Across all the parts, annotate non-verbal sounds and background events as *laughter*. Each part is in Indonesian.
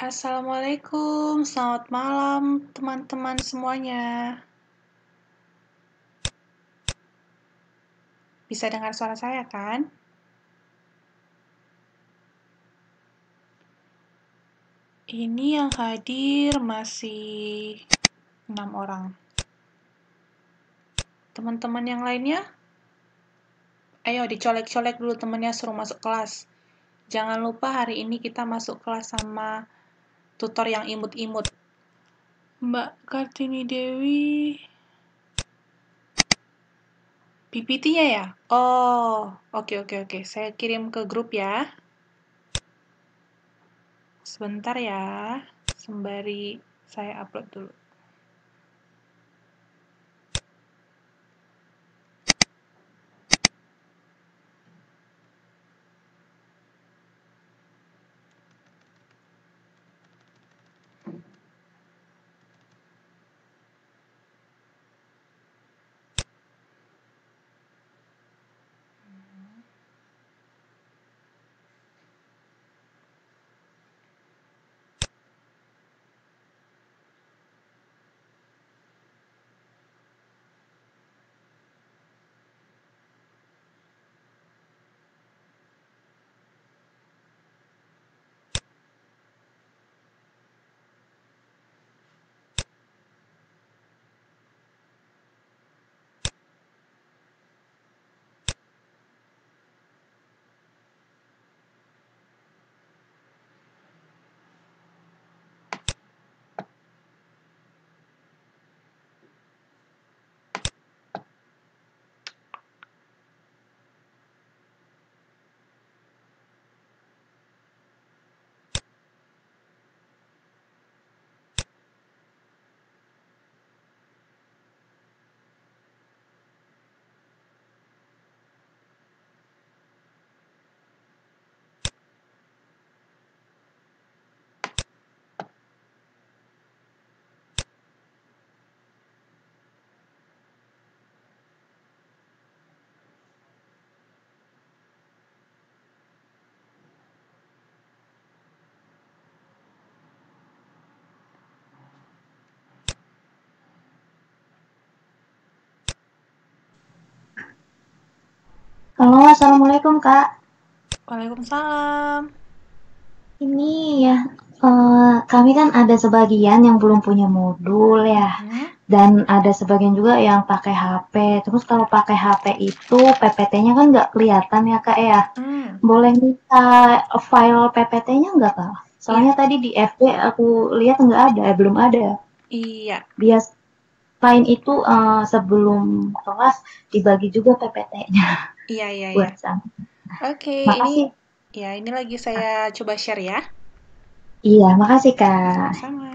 Assalamualaikum, selamat malam teman-teman semuanya. Bisa dengar suara saya kan? Ini yang hadir masih enam orang. Teman-teman yang lainnya? Ayo dicolek-colek dulu temannya suruh masuk kelas. Jangan lupa hari ini kita masuk kelas sama tutor yang imut-imut. Mbak Kartini Dewi PPT-nya ya? Oh, oke okay, oke okay, oke. Okay. Saya kirim ke grup ya. Sebentar ya, sembari saya upload dulu. Halo, assalamualaikum kak. Waalaikumsalam. Ini ya, uh, kami kan ada sebagian yang belum punya modul ya, hmm? dan ada sebagian juga yang pakai HP. Terus kalau pakai HP itu PPT-nya kan nggak kelihatan ya kak ya. Hmm. Boleh minta file PPT-nya nggak kak? Soalnya yeah. tadi di FB aku lihat nggak ada, eh, belum ada. Iya. Bias lain itu uh, sebelum kelas dibagi juga PPT-nya. Iya iya iya. Oke, ini ya ini lagi saya coba share ya. Iya, makasih Kak. Sama.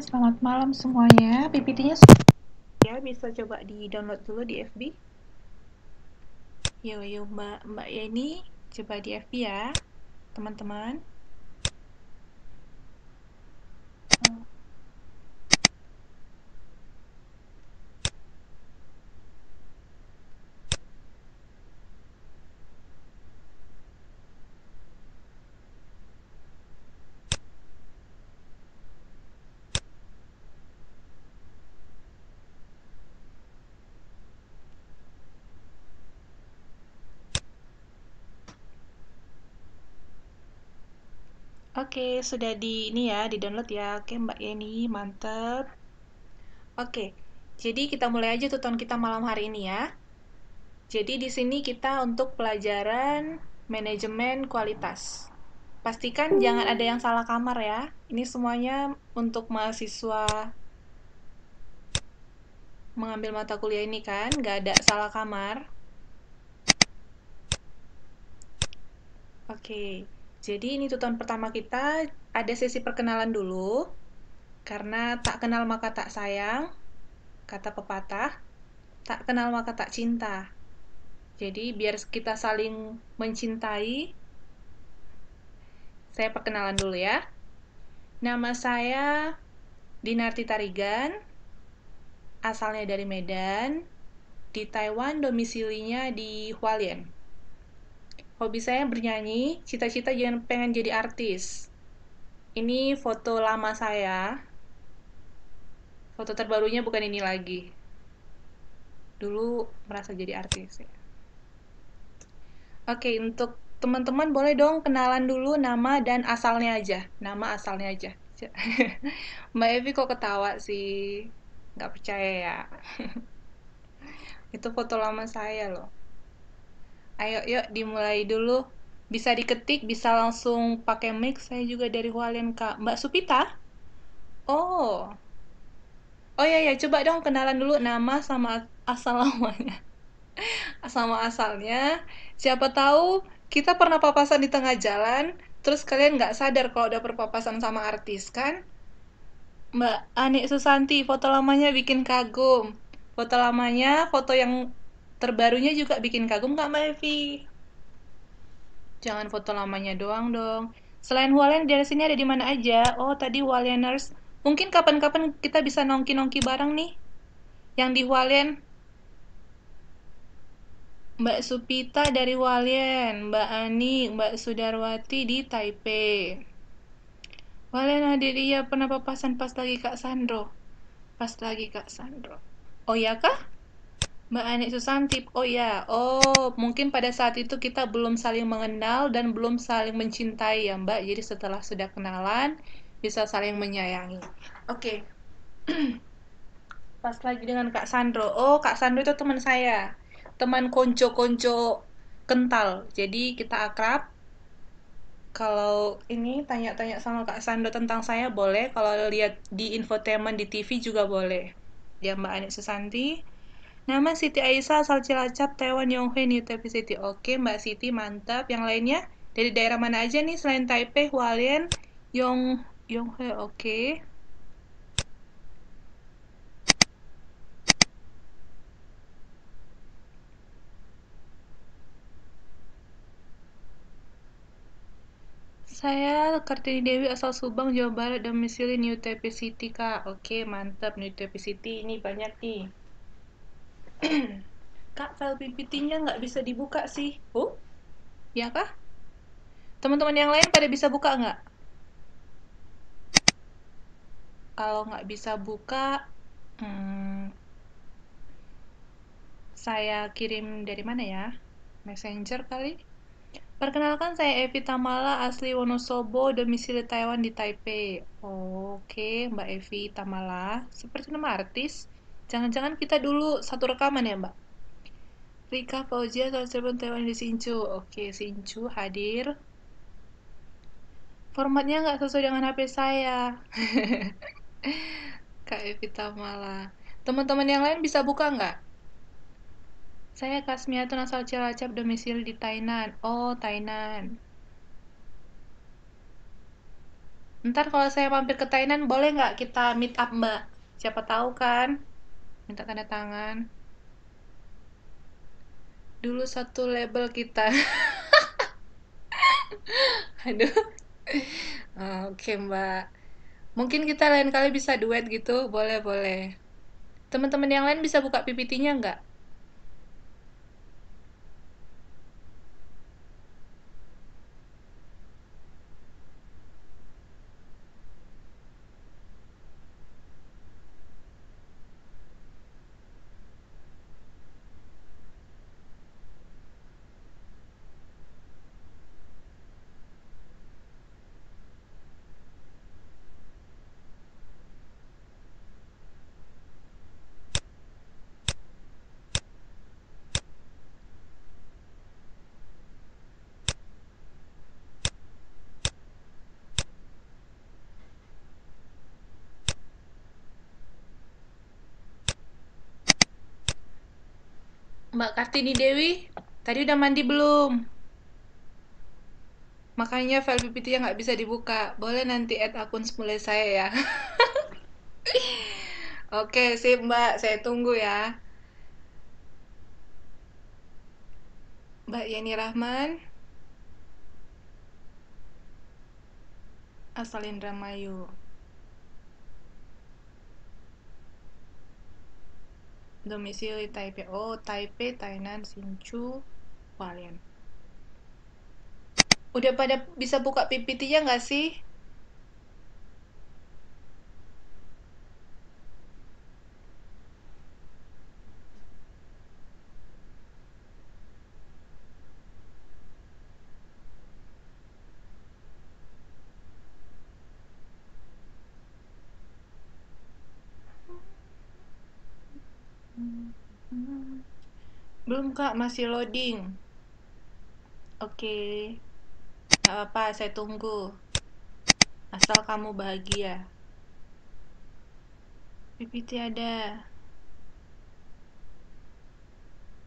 selamat malam semuanya. PPT-nya ya bisa coba di-download dulu di FB. Yo yo Mbak Mbak Yeni, coba di FB ya, teman-teman. Oke, sudah di ini ya, di-download ya. Oke, Mbak Yeni, mantap. Oke. Jadi kita mulai aja tuh kita malam hari ini ya. Jadi di sini kita untuk pelajaran manajemen kualitas. Pastikan jangan ada yang salah kamar ya. Ini semuanya untuk mahasiswa mengambil mata kuliah ini kan, nggak ada salah kamar. Oke. Okay. Jadi ini tutorial pertama kita, ada sesi perkenalan dulu. Karena tak kenal maka tak sayang, kata pepatah, tak kenal maka tak cinta. Jadi biar kita saling mencintai, saya perkenalan dulu ya. Nama saya Dinarti Tarigan, asalnya dari Medan, di Taiwan domisilinya di Hualien. Hobi saya bernyanyi, cita-cita jangan pengen jadi artis. Ini foto lama saya. Foto terbarunya bukan ini lagi. Dulu merasa jadi artis ya. Oke, untuk teman-teman boleh dong kenalan dulu nama dan asalnya aja. Nama asalnya aja. *laughs* Mbak Evi kok ketawa sih? Nggak percaya ya? *laughs* Itu foto lama saya loh. Ayo yuk dimulai dulu. Bisa diketik, bisa langsung pakai mic. Saya juga dari Hualien, Kak. Mbak Supita? Oh. Oh ya ya, coba dong kenalan dulu nama sama asal lamanya. *laughs* sama asalnya. Siapa tahu kita pernah papasan di tengah jalan, terus kalian nggak sadar kalau udah berpapasan sama artis kan? Mbak Anik Susanti, foto lamanya bikin kagum. Foto lamanya, foto yang Terbarunya juga bikin kagum Kak Mavi. Jangan foto lamanya doang dong. Selain Hualian di sini ada di mana aja? Oh, tadi Hualianers. Mungkin kapan-kapan kita bisa nongki-nongki bareng nih. Yang di Walian. Mbak Supita dari Walian, Mbak Ani, Mbak Sudarwati di Taipei. Walian hadir iya pernah papasan pas lagi Kak Sandro. Pas lagi Kak Sandro. Oh iya kah? Mbak Anik Susanti, oh ya, oh mungkin pada saat itu kita belum saling mengenal dan belum saling mencintai ya Mbak. Jadi setelah sudah kenalan bisa saling menyayangi. Oke. Okay. *clears throat* Pas lagi dengan Kak Sandro. Oh, Kak Sandro itu teman saya. Teman konco-konco kental. Jadi kita akrab. Kalau ini tanya-tanya sama Kak Sandro tentang saya boleh. Kalau lihat di infotainment di TV juga boleh. Ya Mbak Anik Susanti. Nama Siti Aisyah asal Cilacap, Taiwan Yonghui, New Taipei City. Oke, Mbak Siti mantap. Yang lainnya dari daerah mana aja nih selain Taipei, Hualien, Yong Yonghui. Oke. Saya Kartini Dewi asal Subang, Jawa Barat, domisili New Taipei City, Kak. Oke, mantap New Taipei City. Ini banyak nih. *clears throat* Kak, file PPT-nya nggak bisa dibuka sih. Oh, ya kah? Teman-teman yang lain pada bisa buka nggak? Kalau nggak bisa buka, hmm, saya kirim dari mana ya? Messenger kali? Perkenalkan saya Evi Tamala, asli Wonosobo, domisili Taiwan di Taipei. Oke, Mbak Evi Tamala. Seperti nama artis. Jangan-jangan kita dulu satu rekaman ya, Mbak? Rika Fauzia, telepon Taiwan di Sincu. Oke, Sincu hadir. Formatnya nggak sesuai dengan HP saya. *laughs* Kak Evita malah. Teman-teman yang lain bisa buka nggak? Saya tuh asal Cilacap domisili di Tainan. Oh, Tainan. Ntar kalau saya mampir ke Tainan, boleh nggak kita meet up, Mbak? Siapa tahu kan? minta tanda tangan dulu satu label kita *laughs* aduh ah, oke okay, mbak mungkin kita lain kali bisa duet gitu boleh boleh teman-teman yang lain bisa buka PPT-nya nggak Mbak Kartini Dewi, tadi udah mandi belum? Makanya file ppt yang nggak bisa dibuka. Boleh nanti add akun semula saya ya. *laughs* Oke, sip Mbak. Saya tunggu ya. Mbak Yani Rahman. Asal Indramayu. Mayu. domisili taipei Oh Taipei, Tainan, Sinchu, Hualien. Udah pada bisa buka PPT-nya nggak sih? Belum Kak, masih loading. Oke. Gak apa-apa, saya tunggu. Asal kamu bahagia. PPT ada.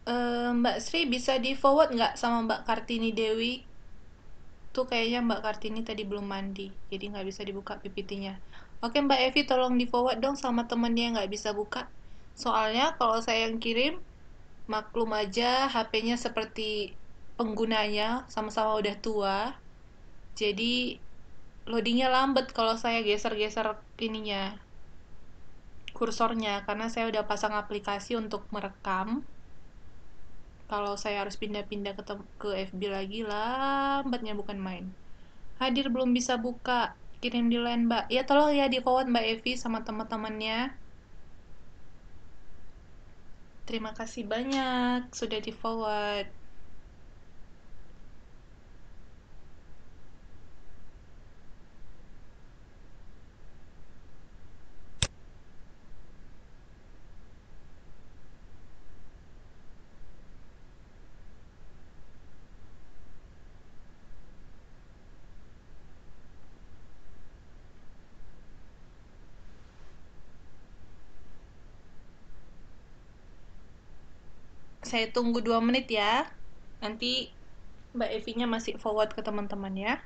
E, Mbak Sri bisa di forward nggak sama Mbak Kartini Dewi? Tuh kayaknya Mbak Kartini tadi belum mandi, jadi nggak bisa dibuka PPT-nya. Oke Mbak Evi tolong di forward dong sama temennya yang nggak bisa buka. Soalnya kalau saya yang kirim, maklum aja HP-nya seperti penggunanya sama-sama udah tua jadi loadingnya lambat kalau saya geser-geser ininya kursornya karena saya udah pasang aplikasi untuk merekam kalau saya harus pindah-pindah ke, ke FB lagi lambatnya bukan main hadir belum bisa buka kirim di lain mbak ya tolong ya di forward mbak Evi sama teman-temannya Terima kasih banyak sudah di-forward. saya tunggu dua menit ya. Nanti Mbak Evinya masih forward ke teman-teman ya.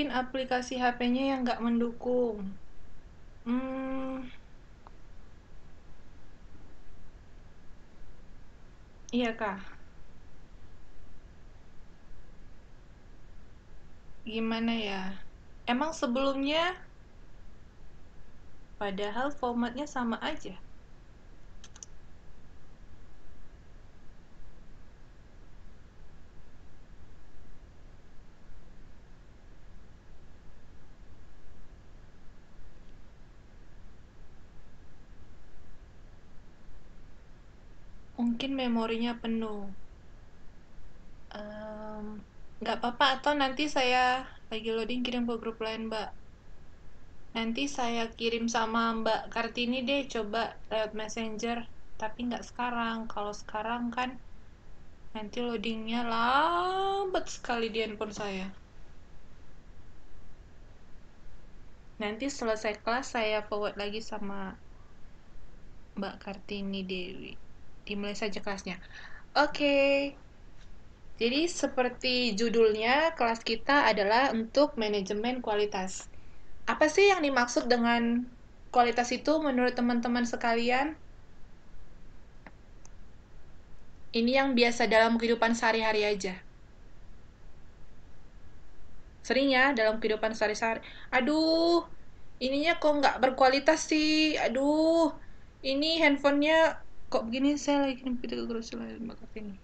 mungkin aplikasi HP-nya yang nggak mendukung. Hmm. Iya, Kak. Gimana ya? Emang sebelumnya padahal formatnya sama aja. mungkin memorinya penuh nggak um, apa-apa atau nanti saya lagi loading kirim ke grup lain mbak nanti saya kirim sama mbak Kartini deh coba lewat messenger tapi nggak sekarang kalau sekarang kan nanti loadingnya lambat sekali di handphone saya nanti selesai kelas saya forward lagi sama mbak Kartini Dewi dimulai saja kelasnya. Oke. Okay. Jadi seperti judulnya, kelas kita adalah untuk manajemen kualitas. Apa sih yang dimaksud dengan kualitas itu menurut teman-teman sekalian? Ini yang biasa dalam kehidupan sehari-hari aja. Sering ya dalam kehidupan sehari-hari. Aduh, ininya kok nggak berkualitas sih? Aduh, ini handphonenya kok begini saya lagi tidak kerusuhan ini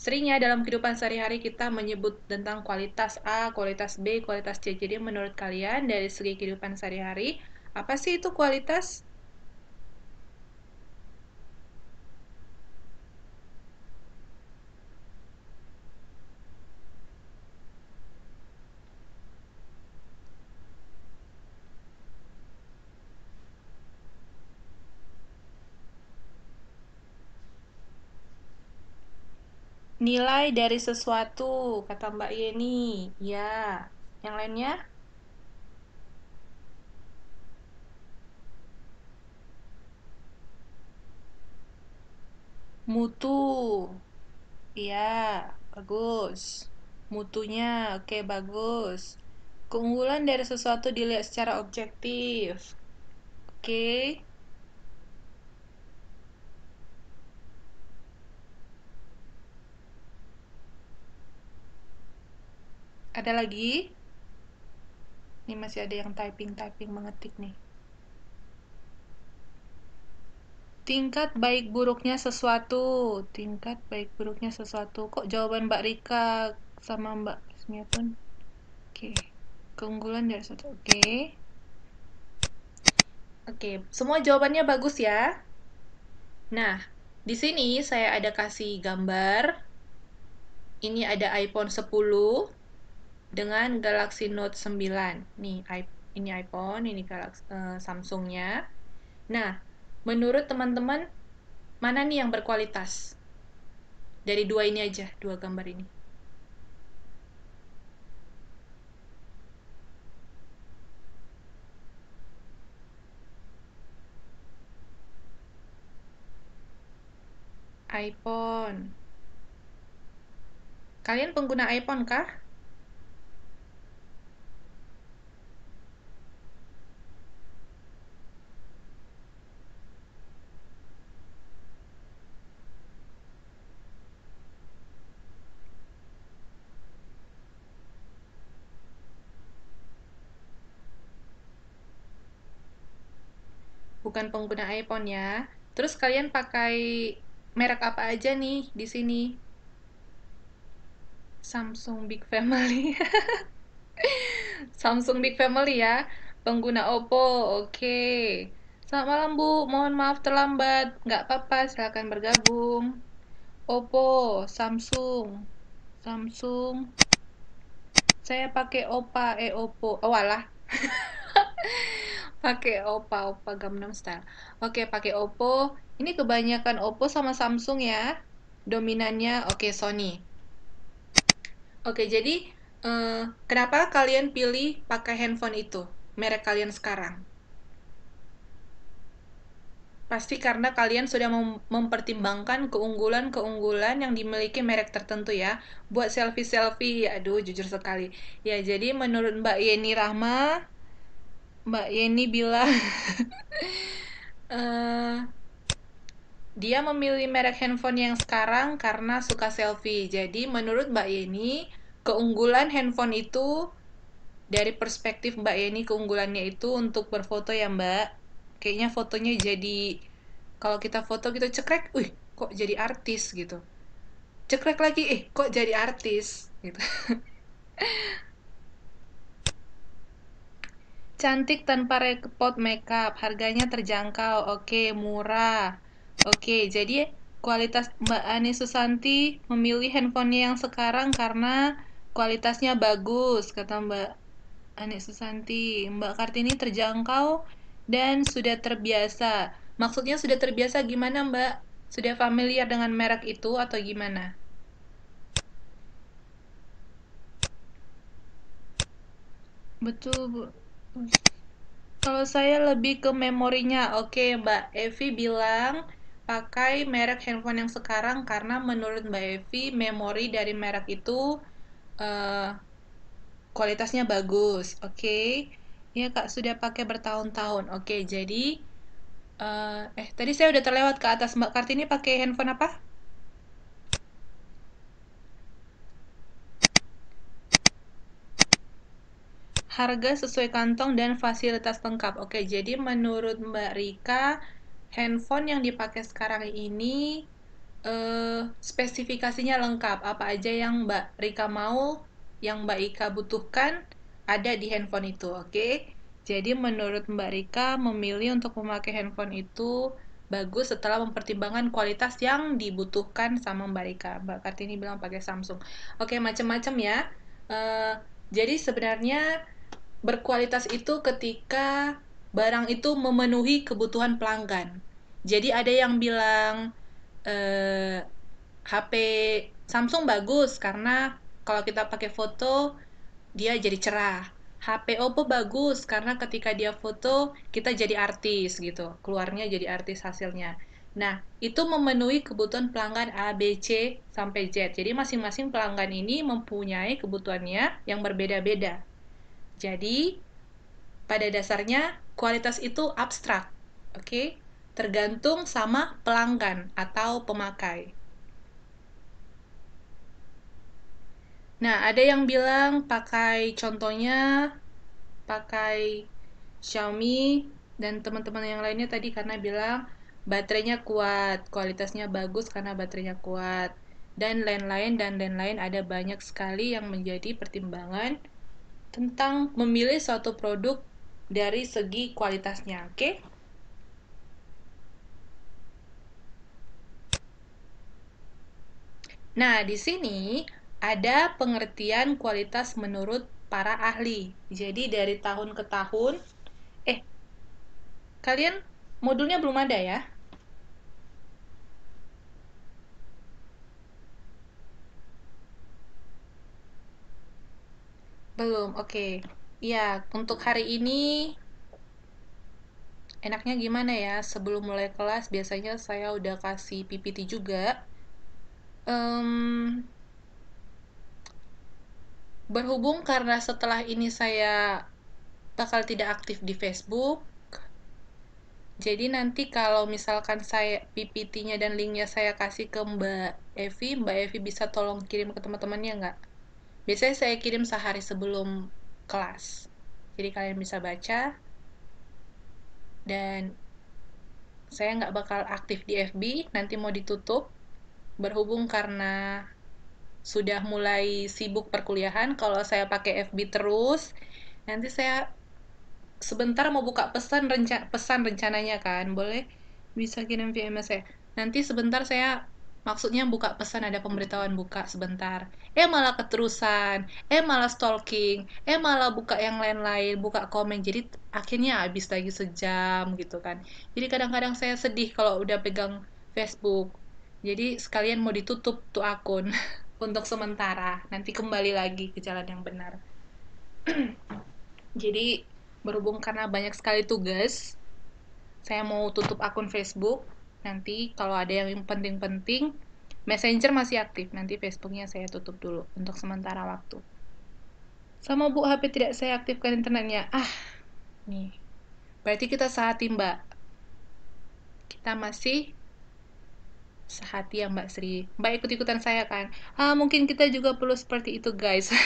Seringnya dalam kehidupan sehari-hari kita menyebut tentang kualitas A, kualitas B, kualitas C. Jadi menurut kalian dari segi kehidupan sehari-hari, apa sih itu kualitas? Nilai dari sesuatu, kata Mbak Yeni. Ya. Yang lainnya? Mutu. ya, bagus. Mutunya, oke bagus. Keunggulan dari sesuatu dilihat secara objektif. Oke. Ada lagi? Ini masih ada yang typing-typing mengetik nih. Tingkat baik buruknya sesuatu. Tingkat baik buruknya sesuatu. Kok jawaban Mbak Rika sama Mbak pun? Oke. Okay. Keunggulan dari satu. Oke. Okay. Oke, okay. semua jawabannya bagus ya. Nah, di sini saya ada kasih gambar. Ini ada iPhone 10, dengan Galaxy Note 9. Nih, ini iPhone, ini Galaxy uh, eh, Samsungnya. Nah, menurut teman-teman mana nih yang berkualitas? Dari dua ini aja, dua gambar ini. iPhone. Kalian pengguna iPhone kah? bukan pengguna iPhone ya. Terus kalian pakai merek apa aja nih di sini? Samsung Big Family. *laughs* Samsung Big Family ya. Pengguna Oppo, oke. Okay. Selamat malam Bu, mohon maaf terlambat. Nggak apa-apa, silahkan bergabung. Oppo, Samsung, Samsung. Saya pakai Oppa, eh Oppo. Oh, alah. *laughs* Pakai Oppo, Oppo Gangnam Style. Oke, pakai Oppo. Ini kebanyakan Oppo sama Samsung ya. Dominannya oke Sony. Oke, jadi uh, kenapa kalian pilih pakai handphone itu? Merek kalian sekarang? Pasti karena kalian sudah mem mempertimbangkan keunggulan-keunggulan yang dimiliki merek tertentu ya. Buat selfie-selfie, aduh jujur sekali. Ya, jadi menurut Mbak Yeni Rahma, Mbak Yeni bilang uh, *laughs* dia memilih merek handphone yang sekarang karena suka selfie. Jadi menurut Mbak Yeni, keunggulan handphone itu dari perspektif Mbak Yeni keunggulannya itu untuk berfoto ya Mbak. Kayaknya fotonya jadi kalau kita foto kita gitu, cekrek, wih kok jadi artis gitu. Cekrek lagi, eh kok jadi artis gitu. *laughs* Cantik tanpa repot makeup, harganya terjangkau, oke, murah. Oke, jadi kualitas Mbak Ani Susanti memilih handphonenya yang sekarang karena kualitasnya bagus, kata Mbak Ani Susanti. Mbak Kartini terjangkau dan sudah terbiasa. Maksudnya sudah terbiasa gimana Mbak? Sudah familiar dengan merek itu atau gimana? Betul, Bu. Kalau saya lebih ke memorinya. Oke, Mbak Evi bilang pakai merek handphone yang sekarang karena menurut Mbak Evi memori dari merek itu uh, kualitasnya bagus. Oke. Ya, Kak, sudah pakai bertahun-tahun. Oke, jadi uh, eh tadi saya udah terlewat ke atas Mbak Kartini pakai handphone apa? harga sesuai kantong dan fasilitas lengkap. Oke, jadi menurut Mbak Rika, handphone yang dipakai sekarang ini eh, spesifikasinya lengkap. Apa aja yang Mbak Rika mau, yang Mbak Ika butuhkan, ada di handphone itu. Oke, jadi menurut Mbak Rika, memilih untuk memakai handphone itu bagus setelah mempertimbangkan kualitas yang dibutuhkan sama Mbak Rika. Mbak Kartini bilang pakai Samsung. Oke, macam-macam ya. Eh, jadi sebenarnya berkualitas itu ketika barang itu memenuhi kebutuhan pelanggan. Jadi ada yang bilang eh, HP Samsung bagus karena kalau kita pakai foto dia jadi cerah. HP Oppo bagus karena ketika dia foto kita jadi artis gitu. Keluarnya jadi artis hasilnya. Nah, itu memenuhi kebutuhan pelanggan A, B, C sampai Z. Jadi masing-masing pelanggan ini mempunyai kebutuhannya yang berbeda-beda. Jadi, pada dasarnya kualitas itu abstrak, oke? Okay? Tergantung sama pelanggan atau pemakai. Nah, ada yang bilang pakai contohnya pakai Xiaomi dan teman-teman yang lainnya tadi karena bilang baterainya kuat, kualitasnya bagus karena baterainya kuat dan lain-lain dan lain-lain ada banyak sekali yang menjadi pertimbangan tentang memilih suatu produk dari segi kualitasnya, oke? Okay? Nah, di sini ada pengertian kualitas menurut para ahli. Jadi dari tahun ke tahun, eh, kalian modulnya belum ada ya? Belum, oke. ya untuk hari ini enaknya gimana ya? Sebelum mulai kelas biasanya saya udah kasih PPT juga. um berhubung karena setelah ini saya bakal tidak aktif di Facebook, jadi nanti kalau misalkan saya PPT-nya dan linknya saya kasih ke Mbak Evi, Mbak Evi bisa tolong kirim ke teman-temannya nggak? Biasanya saya kirim sehari sebelum kelas. Jadi kalian bisa baca dan saya nggak bakal aktif di FB, nanti mau ditutup. Berhubung karena sudah mulai sibuk perkuliahan, kalau saya pakai FB terus, nanti saya sebentar mau buka pesan renca pesan rencananya kan, boleh bisa kirim via MS saya. Nanti sebentar saya maksudnya buka pesan ada pemberitahuan buka sebentar eh malah keterusan eh malah stalking eh malah buka yang lain-lain buka komen jadi akhirnya habis lagi sejam gitu kan jadi kadang-kadang saya sedih kalau udah pegang Facebook jadi sekalian mau ditutup tuh akun *laughs* untuk sementara nanti kembali lagi ke jalan yang benar *clears throat* jadi berhubung karena banyak sekali tugas saya mau tutup akun Facebook nanti kalau ada yang penting-penting Messenger masih aktif, nanti Facebooknya saya tutup dulu untuk sementara waktu. Sama Bu HP tidak saya aktifkan internetnya. Ah, nih. Berarti kita sehati Mbak. Kita masih sehati ya Mbak Sri. Mbak ikut-ikutan saya kan. Ah, mungkin kita juga perlu seperti itu guys. *laughs*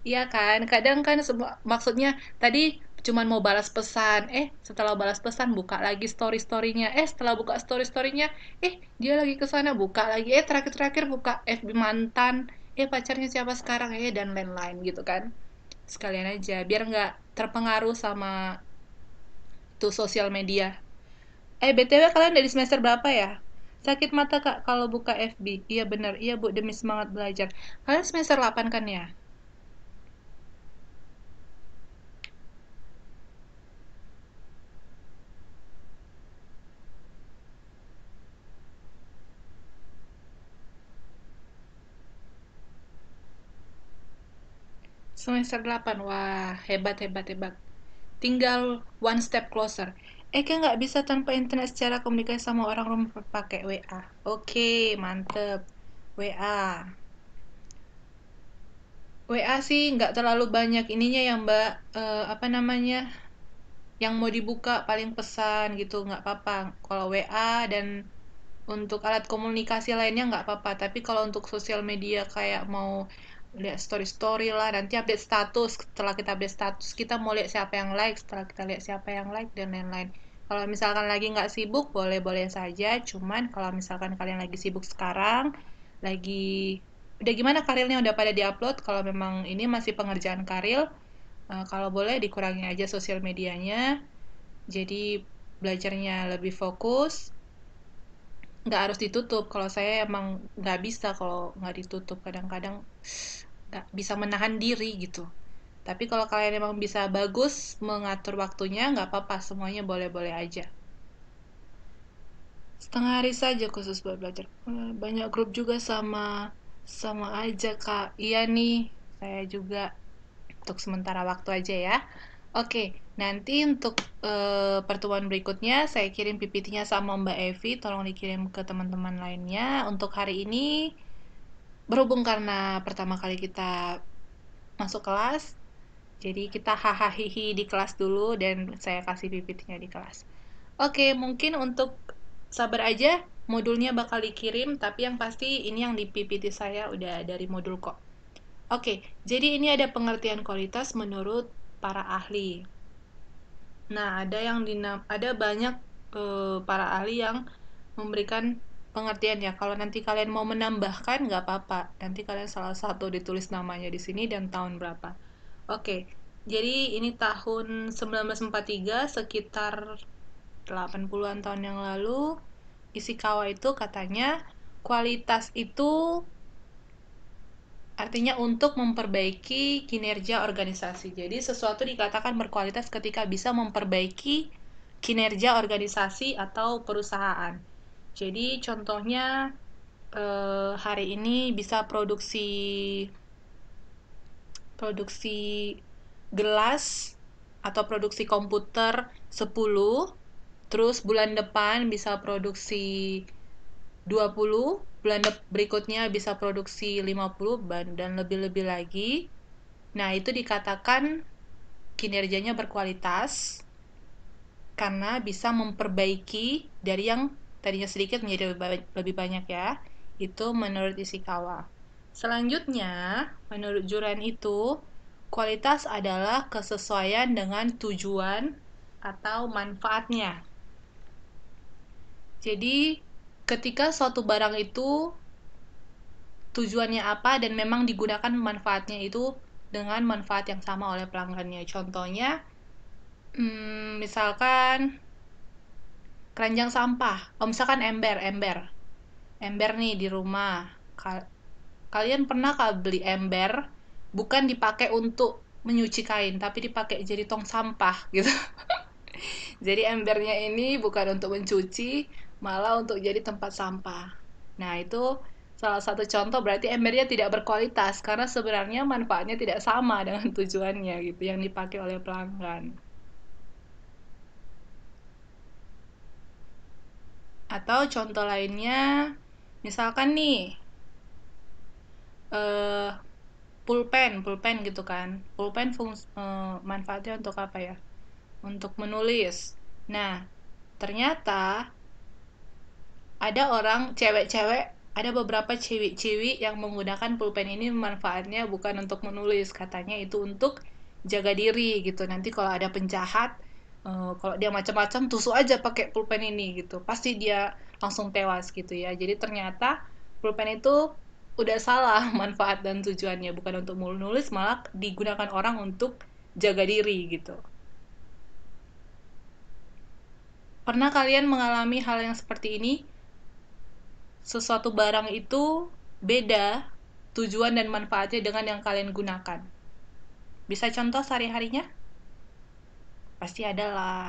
Iya kan? Kadang kan maksudnya tadi cuman mau balas pesan eh setelah balas pesan buka lagi story storynya eh setelah buka story storynya eh dia lagi ke sana buka lagi eh terakhir terakhir buka FB mantan eh pacarnya siapa sekarang eh dan lain-lain gitu kan sekalian aja biar nggak terpengaruh sama tuh sosial media eh btw kalian dari semester berapa ya sakit mata kak kalau buka FB iya bener iya bu demi semangat belajar kalian semester 8 kan ya semester 8. Wah, hebat, hebat, hebat. Tinggal one step closer. Eka nggak bisa tanpa internet secara komunikasi sama orang rumah pakai WA. Oke, mantep. WA. WA sih nggak terlalu banyak ininya ya Mbak. Uh, apa namanya? Yang mau dibuka paling pesan gitu nggak apa-apa. Kalau WA dan untuk alat komunikasi lainnya nggak apa-apa. Tapi kalau untuk sosial media kayak mau lihat story story lah nanti update status setelah kita update status kita mau lihat siapa yang like setelah kita lihat siapa yang like dan lain-lain kalau misalkan lagi nggak sibuk boleh-boleh saja cuman kalau misalkan kalian lagi sibuk sekarang lagi udah gimana karirnya udah pada diupload kalau memang ini masih pengerjaan karir eh, kalau boleh dikurangi aja sosial medianya jadi belajarnya lebih fokus nggak harus ditutup kalau saya emang nggak bisa kalau nggak ditutup kadang-kadang Nah, bisa menahan diri gitu. Tapi kalau kalian emang bisa bagus mengatur waktunya, nggak apa-apa, semuanya boleh-boleh aja. Setengah hari saja khusus buat belajar. Eh, banyak grup juga sama sama aja kak. Iya nih, saya juga untuk sementara waktu aja ya. Oke, nanti untuk e, pertemuan berikutnya saya kirim PPT-nya sama Mbak Evi, tolong dikirim ke teman-teman lainnya. Untuk hari ini berhubung karena pertama kali kita masuk kelas, jadi kita hahaha di kelas dulu dan saya kasih pipitnya di kelas. Oke, mungkin untuk sabar aja, modulnya bakal dikirim, tapi yang pasti ini yang di PPT saya udah dari modul kok. Oke, jadi ini ada pengertian kualitas menurut para ahli. Nah, ada yang dinam ada banyak eh, para ahli yang memberikan pengertiannya. Kalau nanti kalian mau menambahkan, nggak apa-apa. Nanti kalian salah satu ditulis namanya di sini dan tahun berapa. Oke, jadi ini tahun 1943, sekitar 80-an tahun yang lalu. Ishikawa itu katanya kualitas itu artinya untuk memperbaiki kinerja organisasi. Jadi sesuatu dikatakan berkualitas ketika bisa memperbaiki kinerja organisasi atau perusahaan. Jadi contohnya eh, hari ini bisa produksi produksi gelas atau produksi komputer 10, terus bulan depan bisa produksi 20, bulan berikutnya bisa produksi 50 dan lebih-lebih lagi. Nah, itu dikatakan kinerjanya berkualitas karena bisa memperbaiki dari yang tadinya sedikit menjadi lebih banyak ya. Itu menurut Isikawa. Selanjutnya, menurut Juran itu, kualitas adalah kesesuaian dengan tujuan atau manfaatnya. Jadi, ketika suatu barang itu tujuannya apa dan memang digunakan manfaatnya itu dengan manfaat yang sama oleh pelanggannya. Contohnya, hmm, misalkan keranjang sampah oh misalkan ember ember ember nih di rumah kalian pernah kah beli ember bukan dipakai untuk menyuci kain tapi dipakai jadi tong sampah *laughs* gitu jadi embernya ini bukan untuk mencuci malah untuk jadi tempat sampah nah itu salah satu contoh berarti embernya tidak berkualitas karena sebenarnya manfaatnya tidak sama *laughs* dengan tujuannya gitu yang dipakai oleh pelanggan. Atau contoh lainnya, misalkan nih, uh, pulpen, pulpen gitu kan. Pulpen fungs, uh, eh, manfaatnya untuk apa ya? Untuk menulis. Nah, ternyata ada orang cewek-cewek ada beberapa cewek-cewek yang menggunakan pulpen ini manfaatnya bukan untuk menulis katanya itu untuk jaga diri gitu nanti kalau ada penjahat Eh, kalau dia macam-macam tusuk aja pakai pulpen ini gitu pasti dia langsung tewas gitu ya jadi ternyata pulpen itu udah salah *laughs* manfaat dan tujuannya bukan untuk menulis malah digunakan orang untuk jaga diri gitu pernah kalian mengalami hal yang seperti ini sesuatu barang itu beda tujuan dan manfaatnya dengan yang kalian gunakan bisa contoh sehari-harinya? pasti ada lah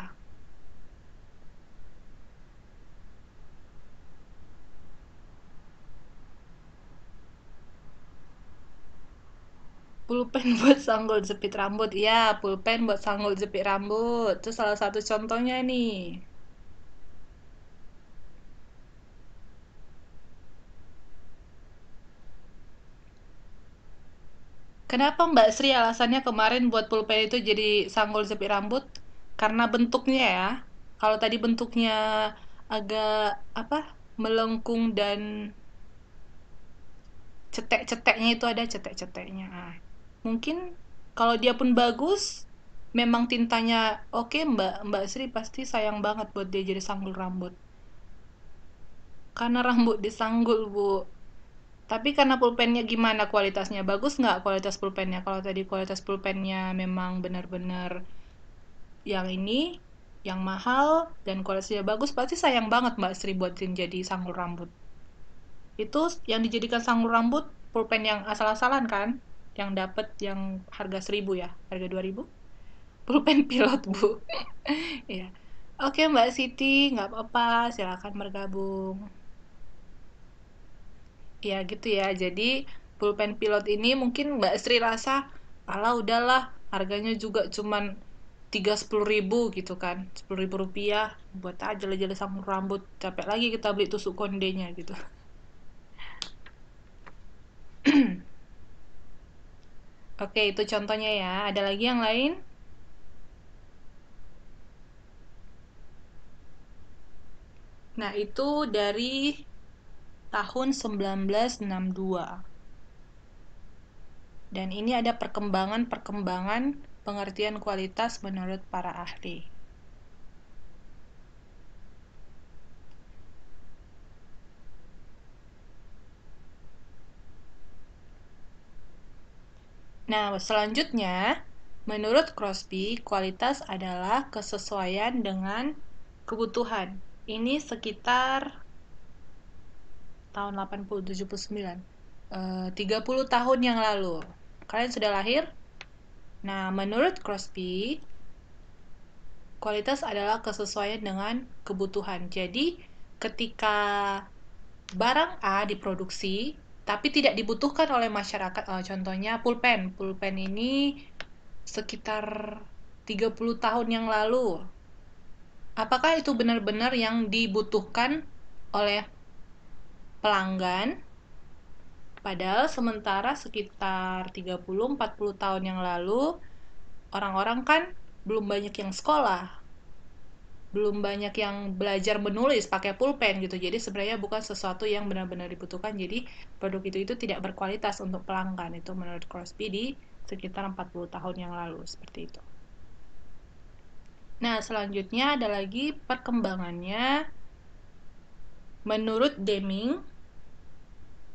pulpen *laughs* buat sanggul jepit rambut. ya pulpen buat sanggul jepit rambut. Itu salah satu contohnya nih. Kenapa Mbak Sri alasannya kemarin buat pulpen itu jadi sanggul jepit rambut? Karena bentuknya ya. Kalau tadi bentuknya agak apa? melengkung dan cetek-ceteknya itu ada cetek-ceteknya. Nah, mungkin kalau dia pun bagus, memang tintanya oke okay, Mbak Mbak Sri pasti sayang banget buat dia jadi sanggul rambut. Karena rambut disanggul, Bu tapi karena pulpennya gimana kualitasnya bagus nggak kualitas pulpennya kalau tadi kualitas pulpennya memang benar-benar yang ini yang mahal dan kualitasnya bagus pasti sayang banget Mbak Sri buatin jadi sanggul rambut itu yang dijadikan sanggul rambut pulpen yang asal-asalan kan yang dapat yang harga seribu ya harga dua ribu *laughs* pulpen pilot bu *laughs* ya oke Mbak Siti nggak apa-apa silakan bergabung ya gitu ya jadi pulpen pilot ini mungkin Mbak Sri rasa ala udahlah harganya juga cuma tiga sepuluh ribu gitu kan sepuluh ribu rupiah buat aja lah jadi sambung rambut capek lagi kita beli tusuk kondenya gitu *clears throat* oke itu contohnya ya ada lagi yang lain nah itu dari tahun 1962. Dan ini ada perkembangan-perkembangan pengertian kualitas menurut para ahli. Nah, selanjutnya, menurut Crosby, kualitas adalah kesesuaian dengan kebutuhan. Ini sekitar tahun 879, 79 uh, 30 tahun yang lalu kalian sudah lahir nah menurut Crosby kualitas adalah kesesuaian dengan kebutuhan jadi ketika barang A diproduksi tapi tidak dibutuhkan oleh masyarakat eh, contohnya pulpen pulpen ini sekitar 30 tahun yang lalu apakah itu benar-benar yang dibutuhkan oleh pelanggan Padahal sementara sekitar 30-40 tahun yang lalu, orang-orang kan belum banyak yang sekolah. Belum banyak yang belajar menulis pakai pulpen gitu. Jadi sebenarnya bukan sesuatu yang benar-benar dibutuhkan. Jadi produk itu itu tidak berkualitas untuk pelanggan. Itu menurut Crosby di sekitar 40 tahun yang lalu seperti itu. Nah, selanjutnya ada lagi perkembangannya menurut Deming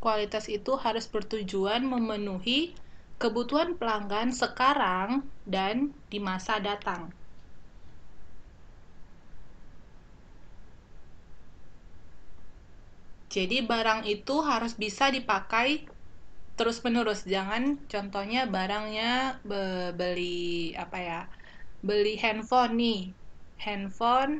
kualitas itu harus bertujuan memenuhi kebutuhan pelanggan sekarang dan di masa datang. Jadi barang itu harus bisa dipakai terus-menerus. Jangan contohnya barangnya be beli apa ya? Beli handphone nih. Handphone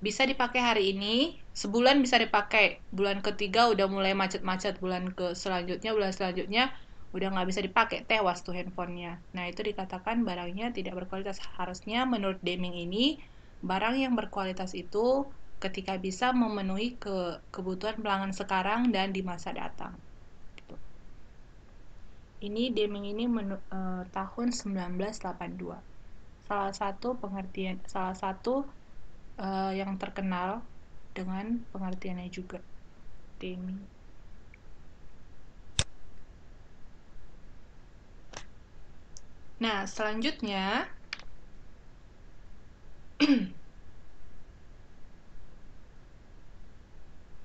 bisa dipakai hari ini, sebulan bisa dipakai bulan ketiga udah mulai macet-macet bulan ke selanjutnya bulan selanjutnya udah nggak bisa dipakai tewas tuh handphonenya nah itu dikatakan barangnya tidak berkualitas harusnya menurut Deming ini barang yang berkualitas itu ketika bisa memenuhi ke kebutuhan pelanggan sekarang dan di masa datang gitu. ini Deming ini menu, eh, tahun 1982 salah satu pengertian salah satu eh, yang terkenal dengan pengertiannya juga. Demi. Nah, selanjutnya *clears throat*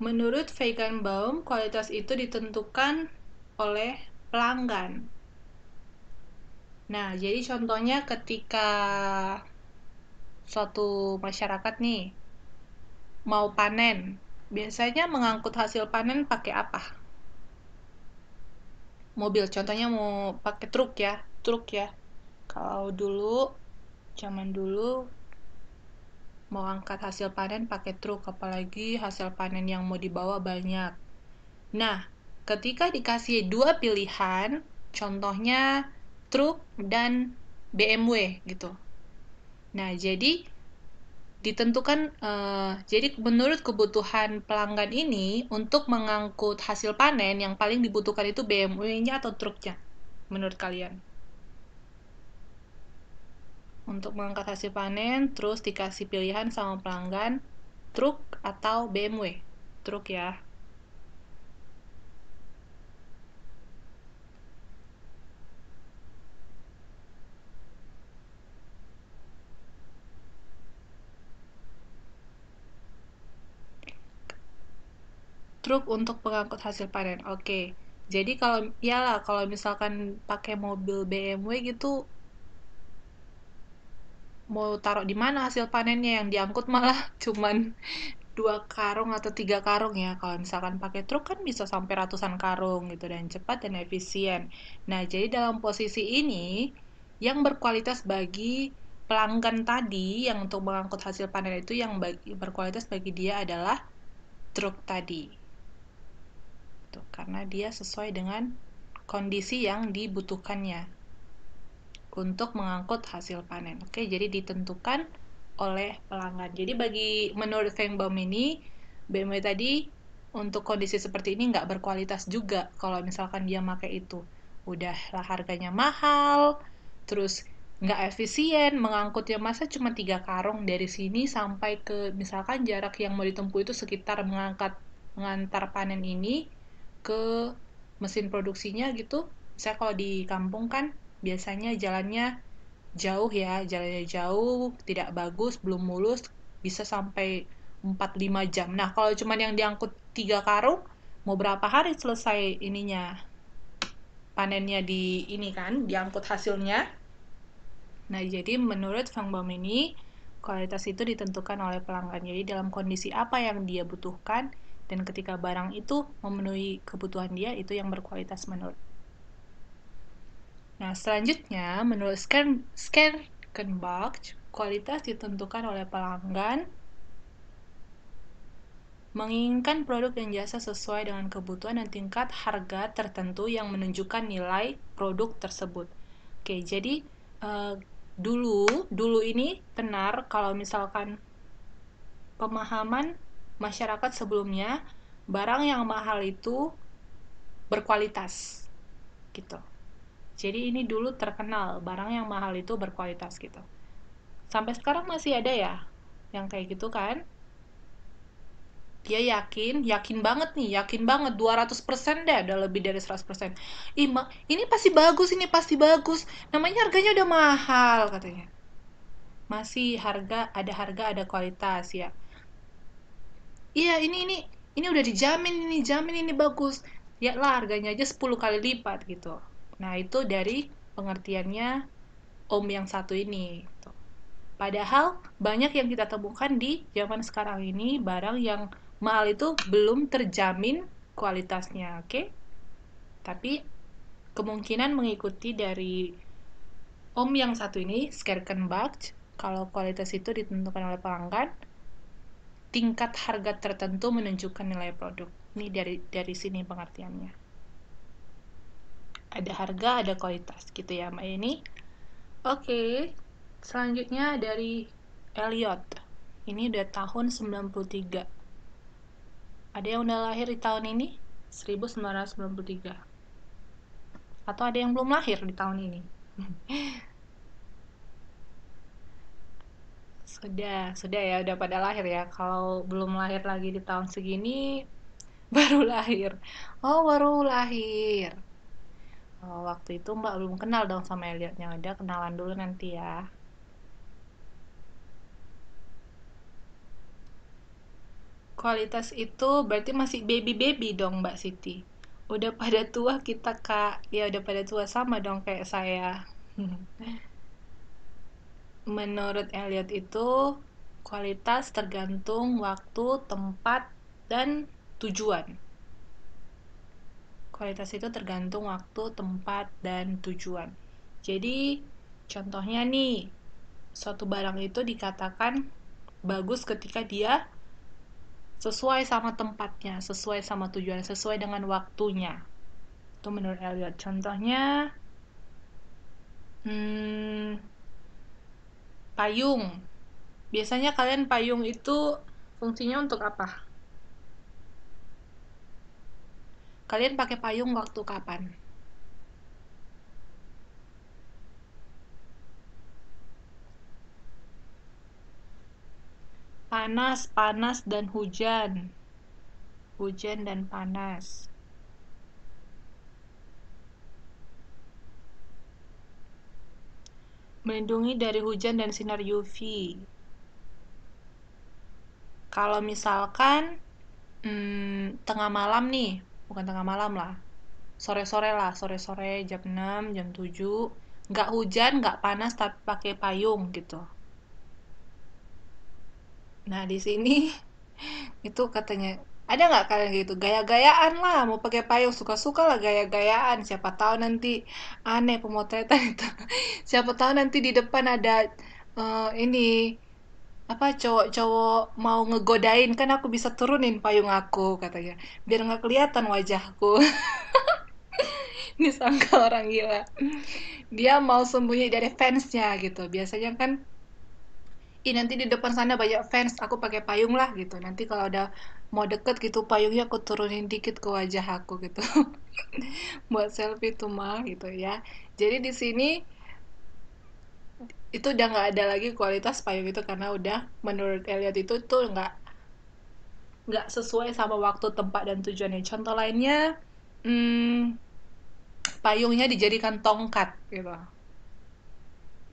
Menurut Baum kualitas itu ditentukan oleh pelanggan. Nah, jadi contohnya ketika suatu masyarakat nih mau panen, biasanya mengangkut hasil panen pakai apa? Mobil, contohnya mau pakai truk ya, truk ya. Kalau dulu, zaman dulu mau angkat hasil panen pakai truk, apalagi hasil panen yang mau dibawa banyak. Nah, ketika dikasih dua pilihan, contohnya truk dan BMW gitu. Nah, jadi ditentukan uh, jadi menurut kebutuhan pelanggan ini untuk mengangkut hasil panen yang paling dibutuhkan itu BMW-nya atau truknya menurut kalian untuk mengangkat hasil panen terus dikasih pilihan sama pelanggan truk atau BMW truk ya truk untuk pengangkut hasil panen. Oke. Jadi kalau ya kalau misalkan pakai mobil BMW gitu mau taruh di mana hasil panennya yang diangkut malah *laughs* cuman dua karung atau tiga karung ya kalau misalkan pakai truk kan bisa sampai ratusan karung gitu dan cepat dan efisien nah jadi dalam posisi ini yang berkualitas bagi pelanggan tadi yang untuk mengangkut hasil panen itu yang bagi, berkualitas bagi dia adalah truk tadi gitu karena dia sesuai dengan kondisi yang dibutuhkannya untuk mengangkut hasil panen. Oke, jadi ditentukan oleh pelanggan. Jadi bagi menurut Feng Baum ini BMW tadi untuk kondisi seperti ini nggak berkualitas juga kalau misalkan dia pakai itu. udah lah harganya mahal, terus nggak efisien, mengangkutnya masa cuma tiga karung dari sini sampai ke misalkan jarak yang mau ditempuh itu sekitar mengangkat mengantar panen ini ke mesin produksinya gitu Saya kalau di kampung kan biasanya jalannya jauh ya jalannya jauh tidak bagus belum mulus bisa sampai 4-5 jam nah kalau cuma yang diangkut tiga karung mau berapa hari selesai ininya panennya di ini kan diangkut hasilnya nah jadi menurut Fang Bom ini kualitas itu ditentukan oleh pelanggan jadi dalam kondisi apa yang dia butuhkan dan ketika barang itu memenuhi kebutuhan dia itu yang berkualitas menurut. Nah, selanjutnya menurut Skerkenbach, kualitas ditentukan oleh pelanggan menginginkan produk dan jasa sesuai dengan kebutuhan dan tingkat harga tertentu yang menunjukkan nilai produk tersebut. Oke, jadi uh, dulu dulu ini benar kalau misalkan pemahaman masyarakat sebelumnya barang yang mahal itu berkualitas gitu. Jadi ini dulu terkenal barang yang mahal itu berkualitas gitu. Sampai sekarang masih ada ya yang kayak gitu kan? Dia yakin, yakin banget nih, yakin banget 200% deh, ada lebih dari 100%. Ima, ini pasti bagus, ini pasti bagus. Namanya harganya udah mahal katanya. Masih harga ada harga ada kualitas ya iya ini ini ini udah dijamin ini jamin ini bagus ya lah harganya aja 10 kali lipat gitu nah itu dari pengertiannya om yang satu ini gitu. padahal banyak yang kita temukan di zaman sekarang ini barang yang mahal itu belum terjamin kualitasnya oke okay? tapi kemungkinan mengikuti dari om yang satu ini Skerkenbach kalau kualitas itu ditentukan oleh pelanggan tingkat harga tertentu menunjukkan nilai produk. Ini dari dari sini pengertiannya. Ada harga, ada kualitas gitu ya Mbak ini. Oke, selanjutnya dari Elliot. Ini udah tahun 93. Ada yang udah lahir di tahun ini? 1993. Atau ada yang belum lahir di tahun ini? *laughs* Sudah, sudah ya, udah pada lahir ya. Kalau belum lahir lagi di tahun segini, *laughs* baru lahir. Oh, baru lahir. Oh, waktu itu Mbak belum kenal dong sama Elliotnya. Udah kenalan dulu nanti ya. Kualitas itu berarti masih baby-baby dong Mbak Siti. Udah pada tua kita, Kak. Ya, udah pada tua sama dong kayak saya. *laughs* Menurut Elliot itu kualitas tergantung waktu, tempat, dan tujuan. Kualitas itu tergantung waktu, tempat, dan tujuan. Jadi, contohnya nih, suatu barang itu dikatakan bagus ketika dia sesuai sama tempatnya, sesuai sama tujuan, sesuai dengan waktunya. Itu menurut Elliot. Contohnya, hmm, payung. Biasanya kalian payung itu fungsinya untuk apa? Kalian pakai payung waktu kapan? Panas, panas, dan hujan. Hujan dan panas. melindungi dari hujan dan sinar UV. Kalau misalkan hmm, tengah malam nih, bukan tengah malam lah, sore-sore lah, sore-sore jam 6, jam 7, nggak hujan, nggak panas, tapi pakai payung gitu. Nah, di sini *laughs* itu katanya ada nggak kalian gitu gaya-gayaan lah mau pakai payung suka-suka lah gaya-gayaan siapa tahu nanti aneh pemotretan *laughs* itu siapa tahu nanti di depan ada uh, ini apa cowok-cowok mau ngegodain kan aku bisa turunin payung aku katanya biar nggak kelihatan wajahku *laughs* ini sangka orang gila dia mau sembunyi dari fansnya gitu biasanya kan Ih, nanti di depan sana banyak fans aku pakai payung lah gitu nanti kalau ada mau deket gitu payungnya aku turunin dikit ke wajah aku gitu *laughs* buat selfie tuh mah gitu ya jadi di sini itu udah nggak ada lagi kualitas payung itu karena udah menurut Elliot itu tuh nggak nggak sesuai sama waktu tempat dan tujuannya contoh lainnya hmm, payungnya dijadikan tongkat gitu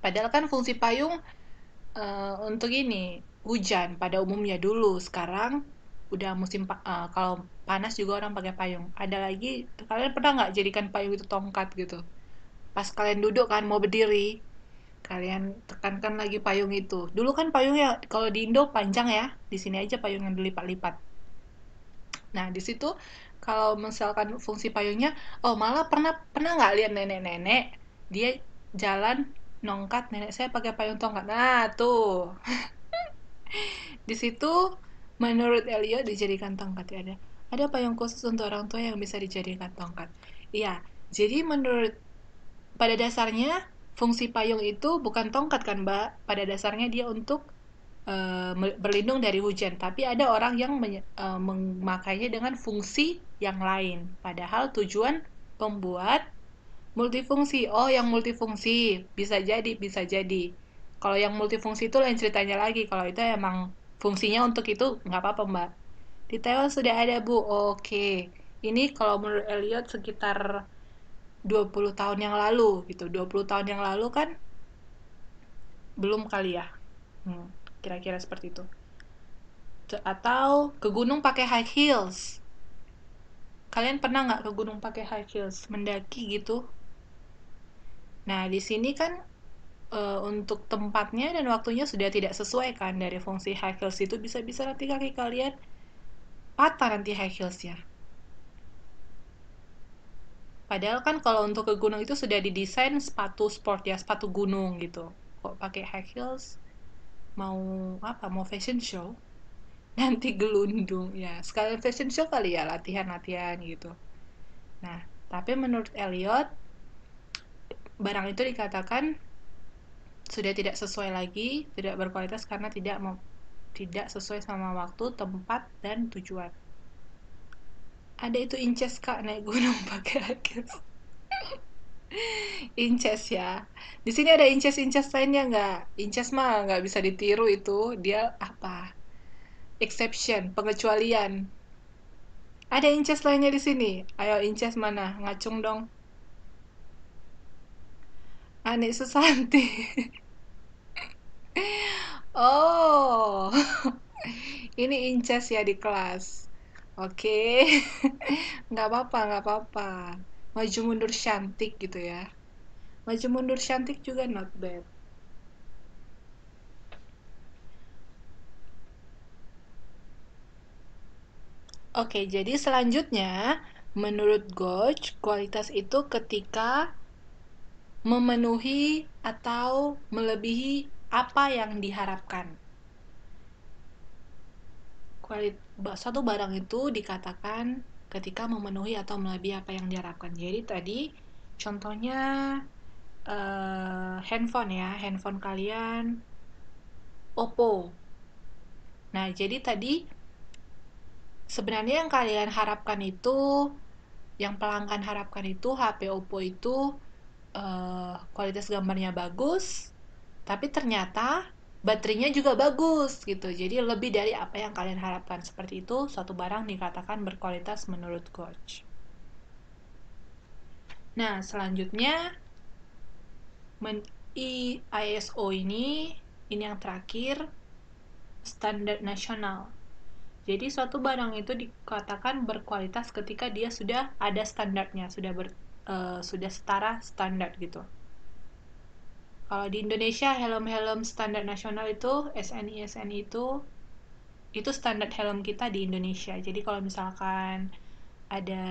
padahal kan fungsi payung uh, untuk ini hujan pada umumnya dulu sekarang udah musim uh, kalau panas juga orang pakai payung ada lagi kalian pernah nggak jadikan payung itu tongkat gitu pas kalian duduk kan mau berdiri kalian tekankan lagi payung itu dulu kan payungnya kalau di Indo panjang ya di sini aja payung yang dilipat lipat nah di situ kalau misalkan fungsi payungnya oh malah pernah pernah nggak lihat nenek-nenek dia jalan nongkat nenek saya pakai payung tongkat nah tuh *laughs* di situ Menurut Elio, dijadikan tongkat ya ada. Ada payung khusus untuk orang tua yang bisa dijadikan tongkat. Iya, jadi menurut pada dasarnya fungsi payung itu bukan tongkat kan Mbak? Pada dasarnya dia untuk e, berlindung dari hujan. Tapi ada orang yang e, memakainya dengan fungsi yang lain. Padahal tujuan pembuat multifungsi. Oh, yang multifungsi bisa jadi, bisa jadi. Kalau yang multifungsi itu lain ceritanya lagi. Kalau itu emang fungsinya untuk itu nggak apa-apa mbak detail sudah ada bu oke ini kalau menurut Elliot sekitar 20 tahun yang lalu gitu 20 tahun yang lalu kan belum kali ya kira hmm, kira-kira seperti itu atau ke gunung pakai high heels kalian pernah nggak ke gunung pakai high heels mendaki gitu nah di sini kan uh, untuk tempatnya dan waktunya sudah tidak sesuai kan dari fungsi high heels itu bisa-bisa nanti kaki kalian patah nanti high heels ya. Padahal kan kalau untuk ke gunung itu sudah didesain sepatu sport ya, sepatu gunung gitu. Kok pakai high heels? Mau apa? Mau fashion show? *laughs* Nanti gelundung ya. Sekalian fashion show kali ya, latihan-latihan gitu. Nah, tapi menurut Elliot barang itu dikatakan sudah tidak sesuai lagi, tidak berkualitas karena tidak tidak sesuai sama waktu, tempat, dan tujuan. Ada itu inces kak naik gunung *laughs* pakai raket. inces ya. Di sini ada inces-inces lainnya nggak? Inces mah nggak bisa ditiru itu. Dia apa? Exception, pengecualian. Ada inces lainnya di sini. Ayo inces mana? Ngacung dong. Anik Susanti. Oh, ini inces ya di kelas. Oke, nggak apa-apa, nggak apa-apa. Maju mundur cantik gitu ya. Maju mundur cantik juga not bad. Oke, jadi selanjutnya, menurut Goj, kualitas itu ketika memenuhi atau melebihi apa yang diharapkan. satu barang itu dikatakan ketika memenuhi atau melebihi apa yang diharapkan. Jadi tadi contohnya uh, handphone ya, handphone kalian Oppo. Nah, jadi tadi sebenarnya yang kalian harapkan itu yang pelanggan harapkan itu HP Oppo itu uh, kualitas gambarnya bagus, tapi ternyata baterainya juga bagus gitu. Jadi lebih dari apa yang kalian harapkan. Seperti itu, suatu barang dikatakan berkualitas menurut Coach. Nah, selanjutnya men ISO ini ini yang terakhir standar nasional. Jadi suatu barang itu dikatakan berkualitas ketika dia sudah ada standarnya, sudah ber, Eh, sudah setara standar gitu. Kalau di Indonesia helm-helm standar nasional itu SNI SNI itu itu standar helm kita di Indonesia. Jadi kalau misalkan ada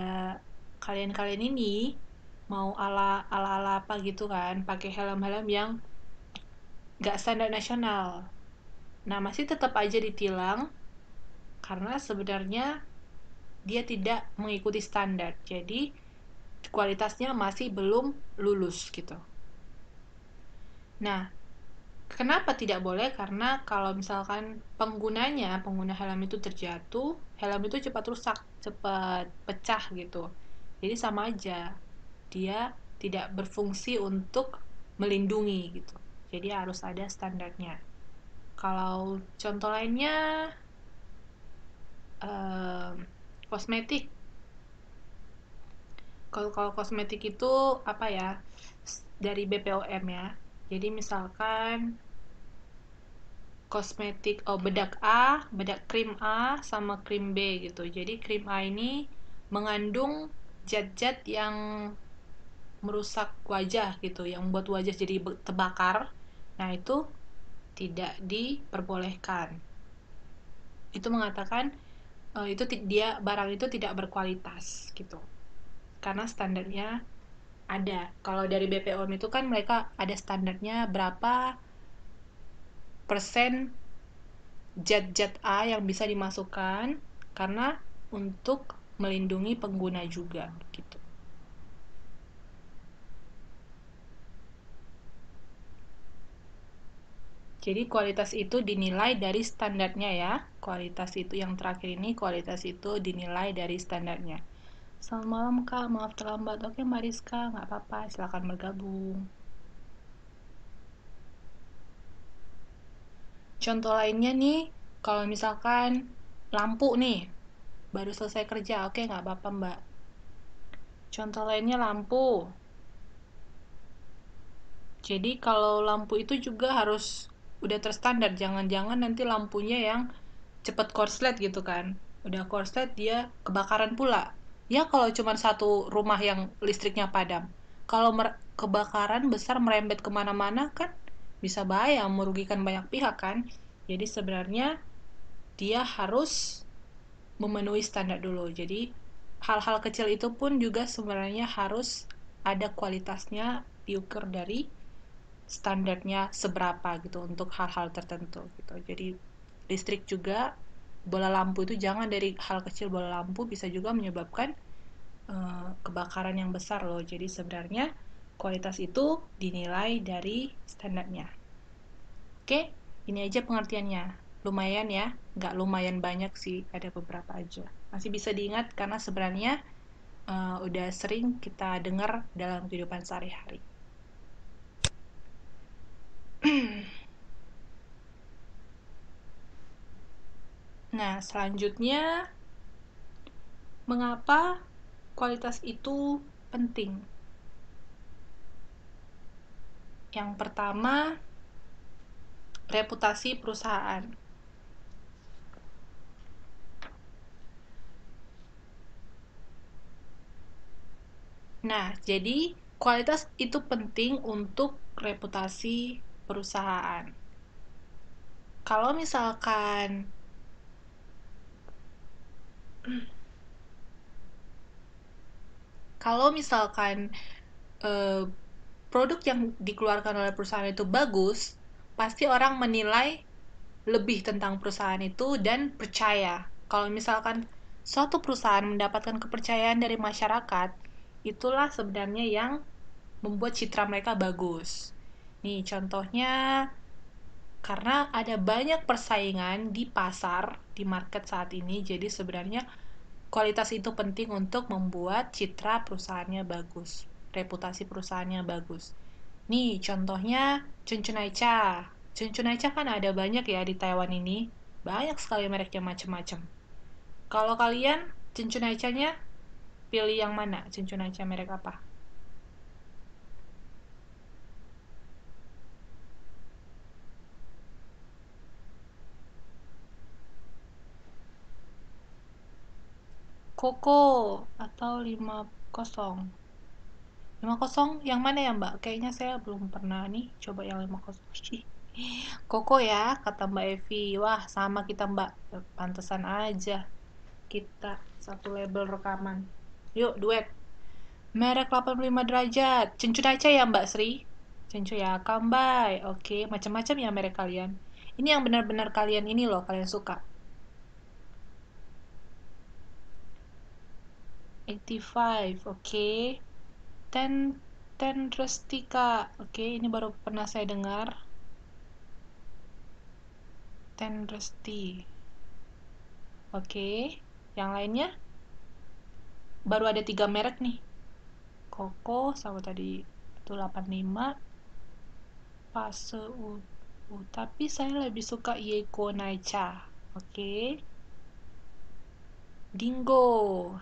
kalian-kalian ini mau ala ala ala apa gitu kan, pakai helm-helm yang nggak standar nasional. Nah masih tetap aja ditilang karena sebenarnya dia tidak mengikuti standar. Jadi kualitasnya masih belum lulus gitu. Nah, kenapa tidak boleh? Karena kalau misalkan penggunanya, pengguna helm itu terjatuh, helm itu cepat rusak, cepat pecah gitu. Jadi sama aja, dia tidak berfungsi untuk melindungi gitu. Jadi harus ada standarnya. Kalau contoh lainnya, eh, kosmetik kalau, kalau kosmetik itu apa ya dari BPOM ya jadi misalkan kosmetik oh bedak A bedak krim A sama krim B gitu jadi krim A ini mengandung zat-zat yang merusak wajah gitu yang membuat wajah jadi terbakar nah itu tidak diperbolehkan itu mengatakan eh, itu dia barang itu tidak berkualitas gitu karena standarnya ada. Kalau dari BPOM itu kan mereka ada standarnya berapa persen jet-jet A yang bisa dimasukkan karena untuk melindungi pengguna juga gitu. Jadi kualitas itu dinilai dari standarnya ya. Kualitas itu yang terakhir ini kualitas itu dinilai dari standarnya. Selamat malam kak, maaf terlambat. Oke Mariska nggak apa-apa, silakan bergabung. Contoh lainnya nih, kalau misalkan lampu nih, baru selesai kerja, oke nggak apa-apa Mbak. Contoh lainnya lampu. Jadi kalau lampu itu juga harus udah terstandar, jangan-jangan nanti lampunya yang cepat korslet gitu kan. Udah korslet dia kebakaran pula, ya kalau cuma satu rumah yang listriknya padam kalau kebakaran besar merembet kemana-mana kan bisa bahaya merugikan banyak pihak kan jadi sebenarnya dia harus memenuhi standar dulu jadi hal-hal kecil itu pun juga sebenarnya harus ada kualitasnya diukur dari standarnya seberapa gitu untuk hal-hal tertentu gitu jadi listrik juga bola lampu itu jangan dari hal kecil bola lampu bisa juga menyebabkan uh, kebakaran yang besar loh. Jadi sebenarnya kualitas itu dinilai dari standarnya. Oke, ini aja pengertiannya. Lumayan ya, nggak lumayan banyak sih, ada beberapa aja. Masih bisa diingat karena sebenarnya uh, udah sering kita dengar dalam kehidupan sehari-hari. *clears throat* Nah, selanjutnya, mengapa kualitas itu penting? Yang pertama, reputasi perusahaan. Nah, jadi kualitas itu penting untuk reputasi perusahaan. Kalau misalkan kalau misalkan uh, produk yang dikeluarkan oleh perusahaan itu bagus, pasti orang menilai lebih tentang perusahaan itu dan percaya. Kalau misalkan suatu perusahaan mendapatkan kepercayaan dari masyarakat, itulah sebenarnya yang membuat citra mereka bagus. Nih, contohnya karena ada banyak persaingan di pasar, di market saat ini. Jadi sebenarnya kualitas itu penting untuk membuat citra perusahaannya bagus, reputasi perusahaannya bagus. Nih contohnya Cuncun Aicha. Cuncun Aicha kan ada banyak ya di Taiwan ini, banyak sekali mereknya macam-macam. Kalau kalian Cuncun Aicha-nya pilih yang mana? Cuncun Aicha merek apa? Koko atau 50? 50 yang mana ya Mbak? Kayaknya saya belum pernah nih coba yang 50. *laughs* Koko ya, kata Mbak Evi. Wah, sama kita Mbak. Pantesan aja. Kita satu label rekaman. Yuk, duet. Merek 85 derajat. cincu aja ya Mbak Sri. Cincu ya, kambai. Oke, macam-macam ya merek kalian. Ini yang benar-benar kalian ini loh, kalian suka. 85 oke okay. ten rustica oke okay, ini baru pernah saya dengar Ten rusty oke okay. yang lainnya baru ada tiga merek nih Koko sama tadi itu 85 Pase tapi saya lebih suka Yeko Naicha oke okay. Dingo.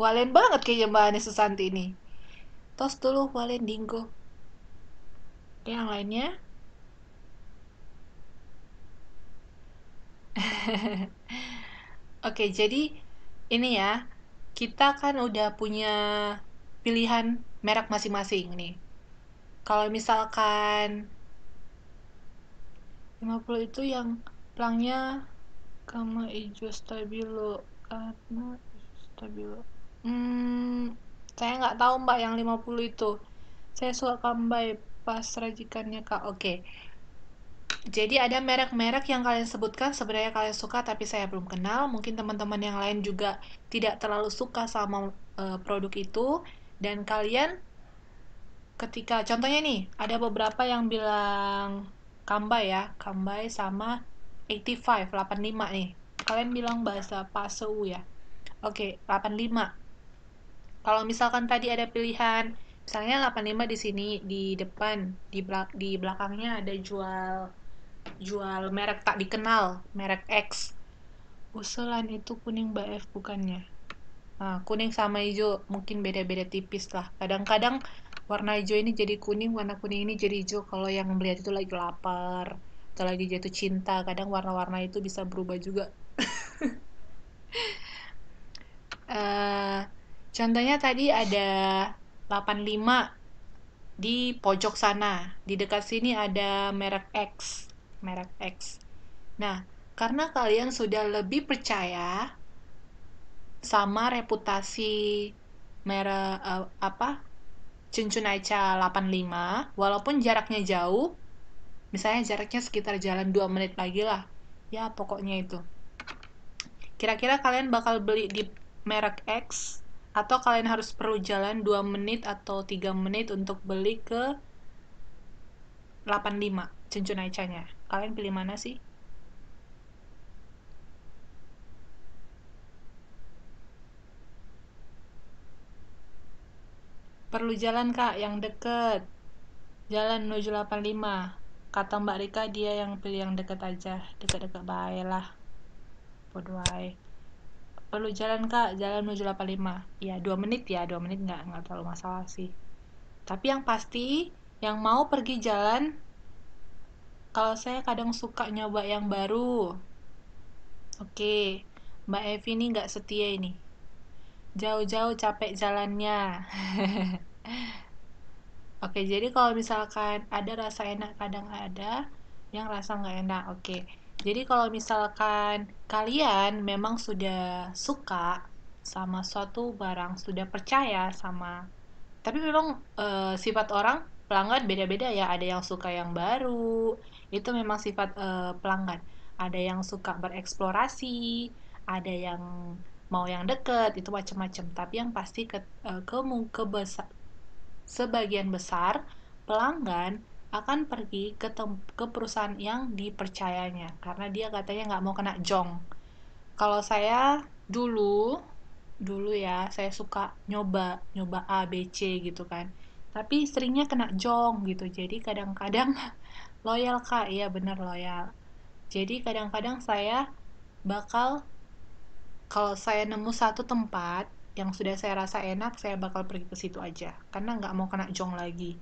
Hualen *laughs* banget kayaknya Mbak Ane Susanti ini. Tos dulu Hualen Dingo. Oke, yang lainnya. *laughs* Oke, jadi ini ya. Kita kan udah punya pilihan merek masing-masing nih. Kalau misalkan 50 itu yang pelangnya kamu hijau stabilo Soekarno Stabilo hmm, saya nggak tahu mbak yang 50 itu saya suka kambai pas rajikannya kak oke okay. jadi ada merek-merek yang kalian sebutkan sebenarnya kalian suka tapi saya belum kenal mungkin teman-teman yang lain juga tidak terlalu suka sama uh, produk itu dan kalian ketika contohnya nih ada beberapa yang bilang kambai ya kambai sama 85 85 nih kalian bilang bahasa Pasau ya. Oke, 85. Kalau misalkan tadi ada pilihan, misalnya 85 di sini di depan, di belak di belakangnya ada jual jual merek tak dikenal, merek X. Usulan itu kuning bf bukannya. Nah, kuning sama hijau mungkin beda-beda tipis lah. Kadang-kadang warna hijau ini jadi kuning, warna kuning ini jadi hijau kalau yang melihat itu lagi lapar atau lagi jatuh cinta kadang warna-warna itu bisa berubah juga uh, contohnya tadi ada 85 di pojok sana. Di dekat sini ada merek X, merek X. Nah, karena kalian sudah lebih percaya sama reputasi merek uh, apa? Cincun Aca 85, walaupun jaraknya jauh, misalnya jaraknya sekitar jalan 2 menit lagi lah. Ya, pokoknya itu. Kira-kira kalian bakal beli di merek X atau kalian harus perlu jalan 2 menit atau 3 menit untuk beli ke 85 cincin Aicha-nya. Kalian pilih mana sih? Perlu jalan kak, yang deket. Jalan menuju 85. Kata Mbak Rika, dia yang pilih yang deket aja. Deket-deket baiklah podo perlu jalan kak jalan menuju 85 ya dua menit ya dua menit nggak nggak terlalu masalah sih tapi yang pasti yang mau pergi jalan kalau saya kadang suka nyoba yang baru oke mbak Evi ini nggak setia ini jauh-jauh capek jalannya *laughs* oke jadi kalau misalkan ada rasa enak kadang ada yang rasa nggak enak oke okay jadi kalau misalkan kalian memang sudah suka sama suatu barang, sudah percaya sama tapi memang e, sifat orang pelanggan beda-beda ya. Ada yang suka yang baru, itu memang sifat e, pelanggan. Ada yang suka bereksplorasi, ada yang mau yang deket, itu macam-macam. Tapi yang pasti ke, e, eh, ke, ke, ke, ke sebagian besar pelanggan akan pergi ke, ke perusahaan yang dipercayanya karena dia katanya nggak mau kena jong. Kalau saya dulu dulu ya saya suka nyoba nyoba A B C gitu kan tapi seringnya kena jong gitu jadi kadang-kadang *laughs* loyal kak iya bener loyal jadi kadang-kadang saya bakal kalau saya nemu satu tempat yang sudah saya rasa enak saya bakal pergi ke situ aja karena nggak mau kena jong lagi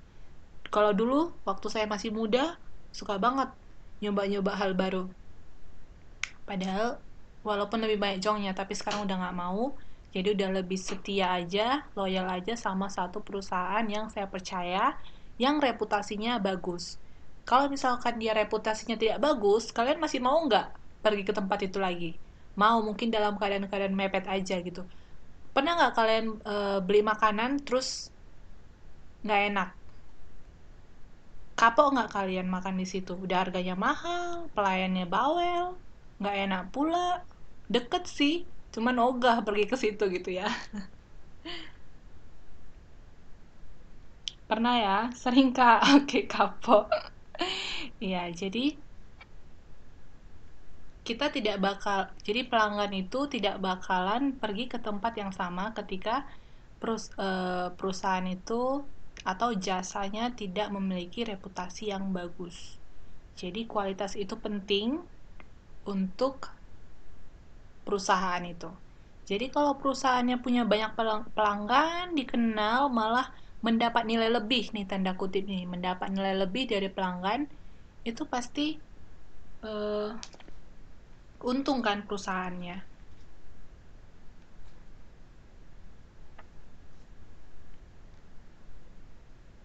kalau dulu waktu saya masih muda suka banget nyoba-nyoba hal baru. Padahal walaupun lebih banyak jongnya tapi sekarang udah nggak mau. Jadi udah lebih setia aja, loyal aja sama satu perusahaan yang saya percaya yang reputasinya bagus. Kalau misalkan dia reputasinya tidak bagus, kalian masih mau nggak pergi ke tempat itu lagi? Mau mungkin dalam keadaan-keadaan mepet aja gitu. Pernah nggak kalian e, beli makanan terus nggak enak? kapok nggak kalian makan di situ udah harganya mahal pelayannya bawel nggak enak pula deket sih cuman ogah pergi ke situ gitu ya pernah ya sering kak *laughs* oke kapok Iya jadi kita tidak bakal jadi pelanggan itu tidak bakalan pergi ke tempat yang sama ketika perus, uh, perusahaan itu atau jasanya tidak memiliki reputasi yang bagus. Jadi kualitas itu penting untuk perusahaan itu. Jadi kalau perusahaannya punya banyak pelanggan dikenal malah mendapat nilai lebih nih tanda kutip nih, mendapat nilai lebih dari pelanggan itu pasti uh, untung kan perusahaannya.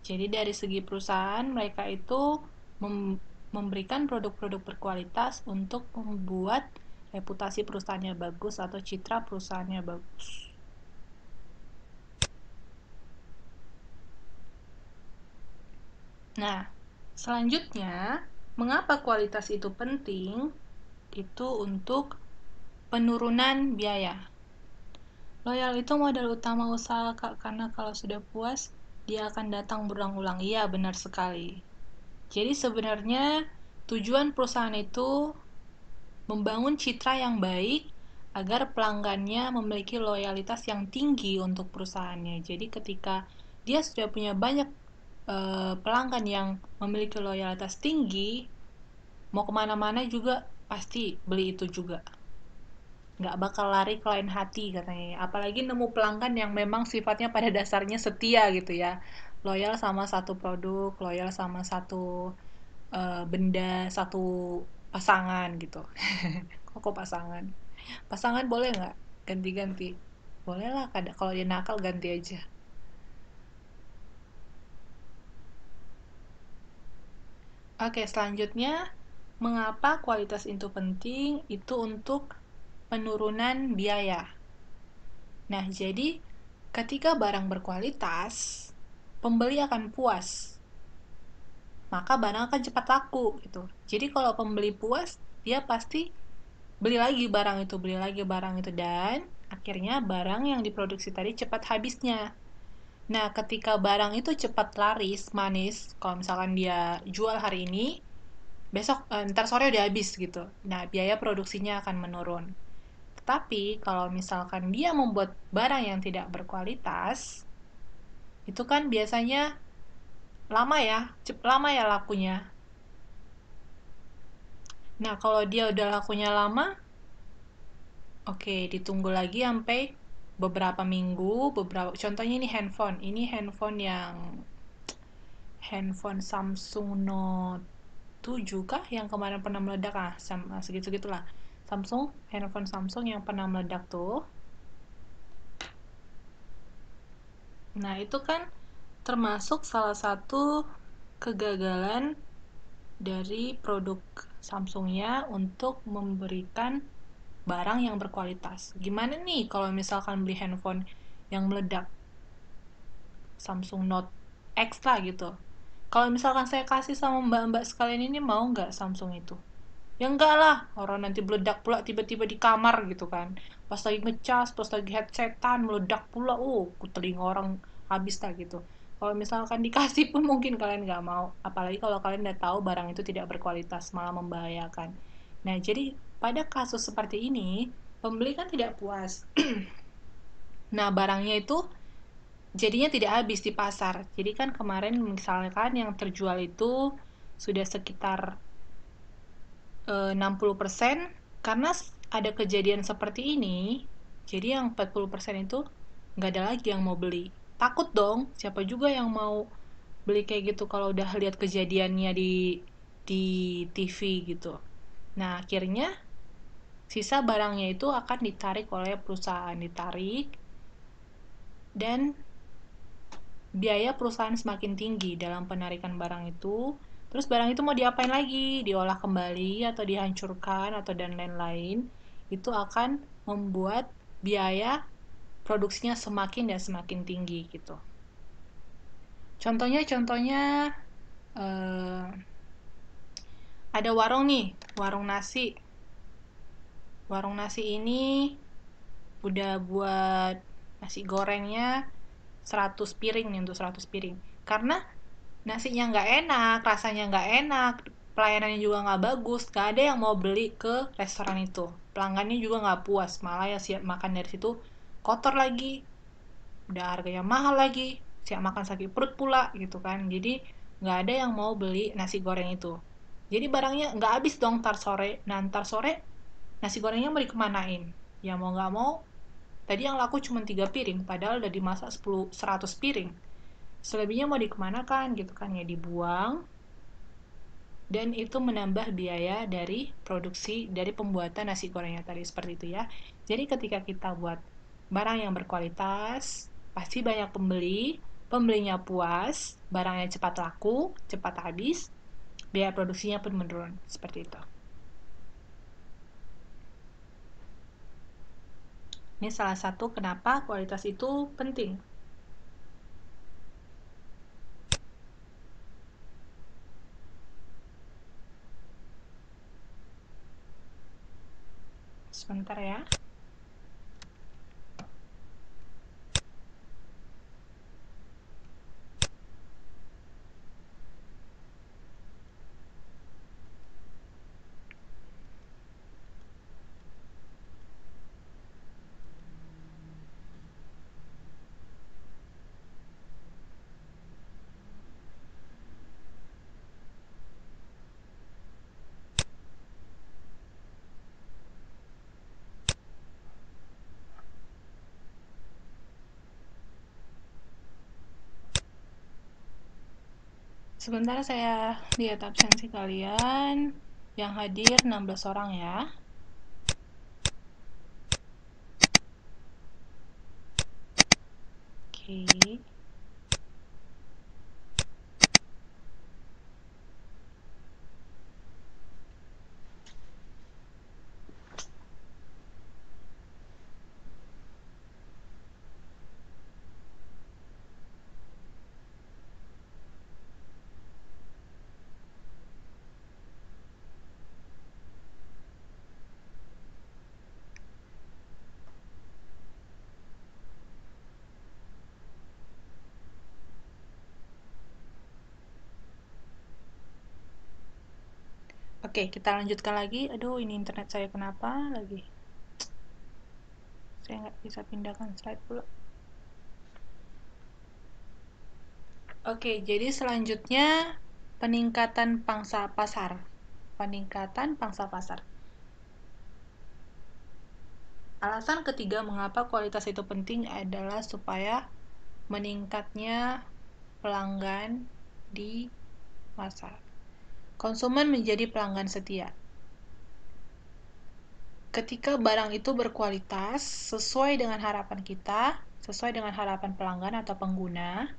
Jadi dari segi perusahaan mereka itu mem memberikan produk-produk berkualitas untuk membuat reputasi perusahaannya bagus atau citra perusahaannya bagus. Nah, selanjutnya, mengapa kualitas itu penting? Itu untuk penurunan biaya. Loyal itu modal utama usaha, Kak, karena kalau sudah puas, dia akan datang berulang-ulang. Iya, benar sekali. Jadi sebenarnya tujuan perusahaan itu membangun citra yang baik agar pelanggannya memiliki loyalitas yang tinggi untuk perusahaannya. Jadi ketika dia sudah punya banyak e, pelanggan yang memiliki loyalitas tinggi, mau kemana-mana juga pasti beli itu juga nggak bakal lari ke lain hati katanya. Apalagi nemu pelanggan yang memang sifatnya pada dasarnya setia gitu ya. Loyal sama satu produk, loyal sama satu uh, benda, satu pasangan gitu. kok, *laughs* kok pasangan? Pasangan boleh nggak ganti-ganti? Boleh lah, kalau dia nakal ganti aja. Oke, selanjutnya mengapa kualitas itu penting? Itu untuk penurunan biaya. Nah, jadi ketika barang berkualitas, pembeli akan puas. Maka barang akan cepat laku gitu. Jadi kalau pembeli puas, dia pasti beli lagi barang itu, beli lagi barang itu dan akhirnya barang yang diproduksi tadi cepat habisnya. Nah, ketika barang itu cepat laris, manis, kalau misalkan dia jual hari ini, besok eh, ntar sore udah habis gitu. Nah, biaya produksinya akan menurun. Tapi kalau misalkan dia membuat barang yang tidak berkualitas, itu kan biasanya lama ya, lama ya lakunya. Nah, kalau dia udah lakunya lama, oke, okay, ditunggu lagi sampai beberapa minggu, beberapa contohnya ini handphone. Ini handphone yang handphone Samsung Note 7 kah yang kemarin pernah meledak ah, segitu-gitulah Samsung, handphone Samsung yang pernah meledak tuh. Nah, itu kan termasuk salah satu kegagalan dari produk Samsungnya untuk memberikan barang yang berkualitas. Gimana nih kalau misalkan beli handphone yang meledak? Samsung Note X lah gitu. Kalau misalkan saya kasih sama mbak-mbak sekalian ini mau nggak Samsung itu? ya enggak lah orang nanti meledak pula tiba-tiba di kamar gitu kan pas lagi ngecas pas lagi headsetan meledak pula uh ku telinga orang habis tak gitu kalau misalkan dikasih pun mungkin kalian nggak mau apalagi kalau kalian udah tahu barang itu tidak berkualitas malah membahayakan nah jadi pada kasus seperti ini pembeli kan tidak puas *clears throat* nah barangnya itu jadinya tidak habis di pasar. Jadi kan kemarin misalkan yang terjual itu sudah sekitar Eh, uh, 60% karena ada kejadian seperti ini, jadi yang 40% itu nggak ada lagi yang mau beli. Takut dong, siapa juga yang mau beli kayak gitu kalau udah lihat kejadiannya di di TV gitu. Nah, akhirnya sisa barangnya itu akan ditarik oleh perusahaan, ditarik dan biaya perusahaan semakin tinggi dalam penarikan barang itu Terus barang itu mau diapain lagi? Diolah kembali atau dihancurkan atau dan lain-lain. Itu akan membuat biaya produksinya semakin dan semakin tinggi gitu. Contohnya contohnya eh, ada warung nih, warung nasi. Warung nasi ini udah buat nasi gorengnya 100 piring nih untuk 100 piring. Karena nasinya nggak enak rasanya nggak enak pelayanannya juga nggak bagus nggak ada yang mau beli ke restoran itu pelanggannya juga nggak puas malah ya siap makan dari situ kotor lagi udah harganya mahal lagi siap makan sakit perut pula gitu kan jadi nggak ada yang mau beli nasi goreng itu jadi barangnya nggak habis dong tar sore nantar sore nasi gorengnya mau dikemanain ya mau nggak mau tadi yang laku cuma 3 piring padahal udah dimasak 10, 100 piring selebihnya mau dikemanakan gitu kan ya dibuang dan itu menambah biaya dari produksi dari pembuatan nasi gorengnya tadi seperti itu ya jadi ketika kita buat barang yang berkualitas pasti banyak pembeli pembelinya puas barangnya cepat laku cepat habis biaya produksinya pun menurun seperti itu Ini salah satu kenapa kualitas itu penting. sebentar ya Sebentar saya lihat absensi kalian. Yang hadir 16 orang ya. Oke. Okay. Oke, kita lanjutkan lagi. Aduh, ini internet saya kenapa lagi? Saya nggak bisa pindahkan slide pula. Oke, jadi selanjutnya peningkatan pangsa pasar. Peningkatan pangsa pasar. Alasan ketiga mengapa kualitas itu penting adalah supaya meningkatnya pelanggan di pasar konsumen menjadi pelanggan setia. Ketika barang itu berkualitas sesuai dengan harapan kita, sesuai dengan harapan pelanggan atau pengguna,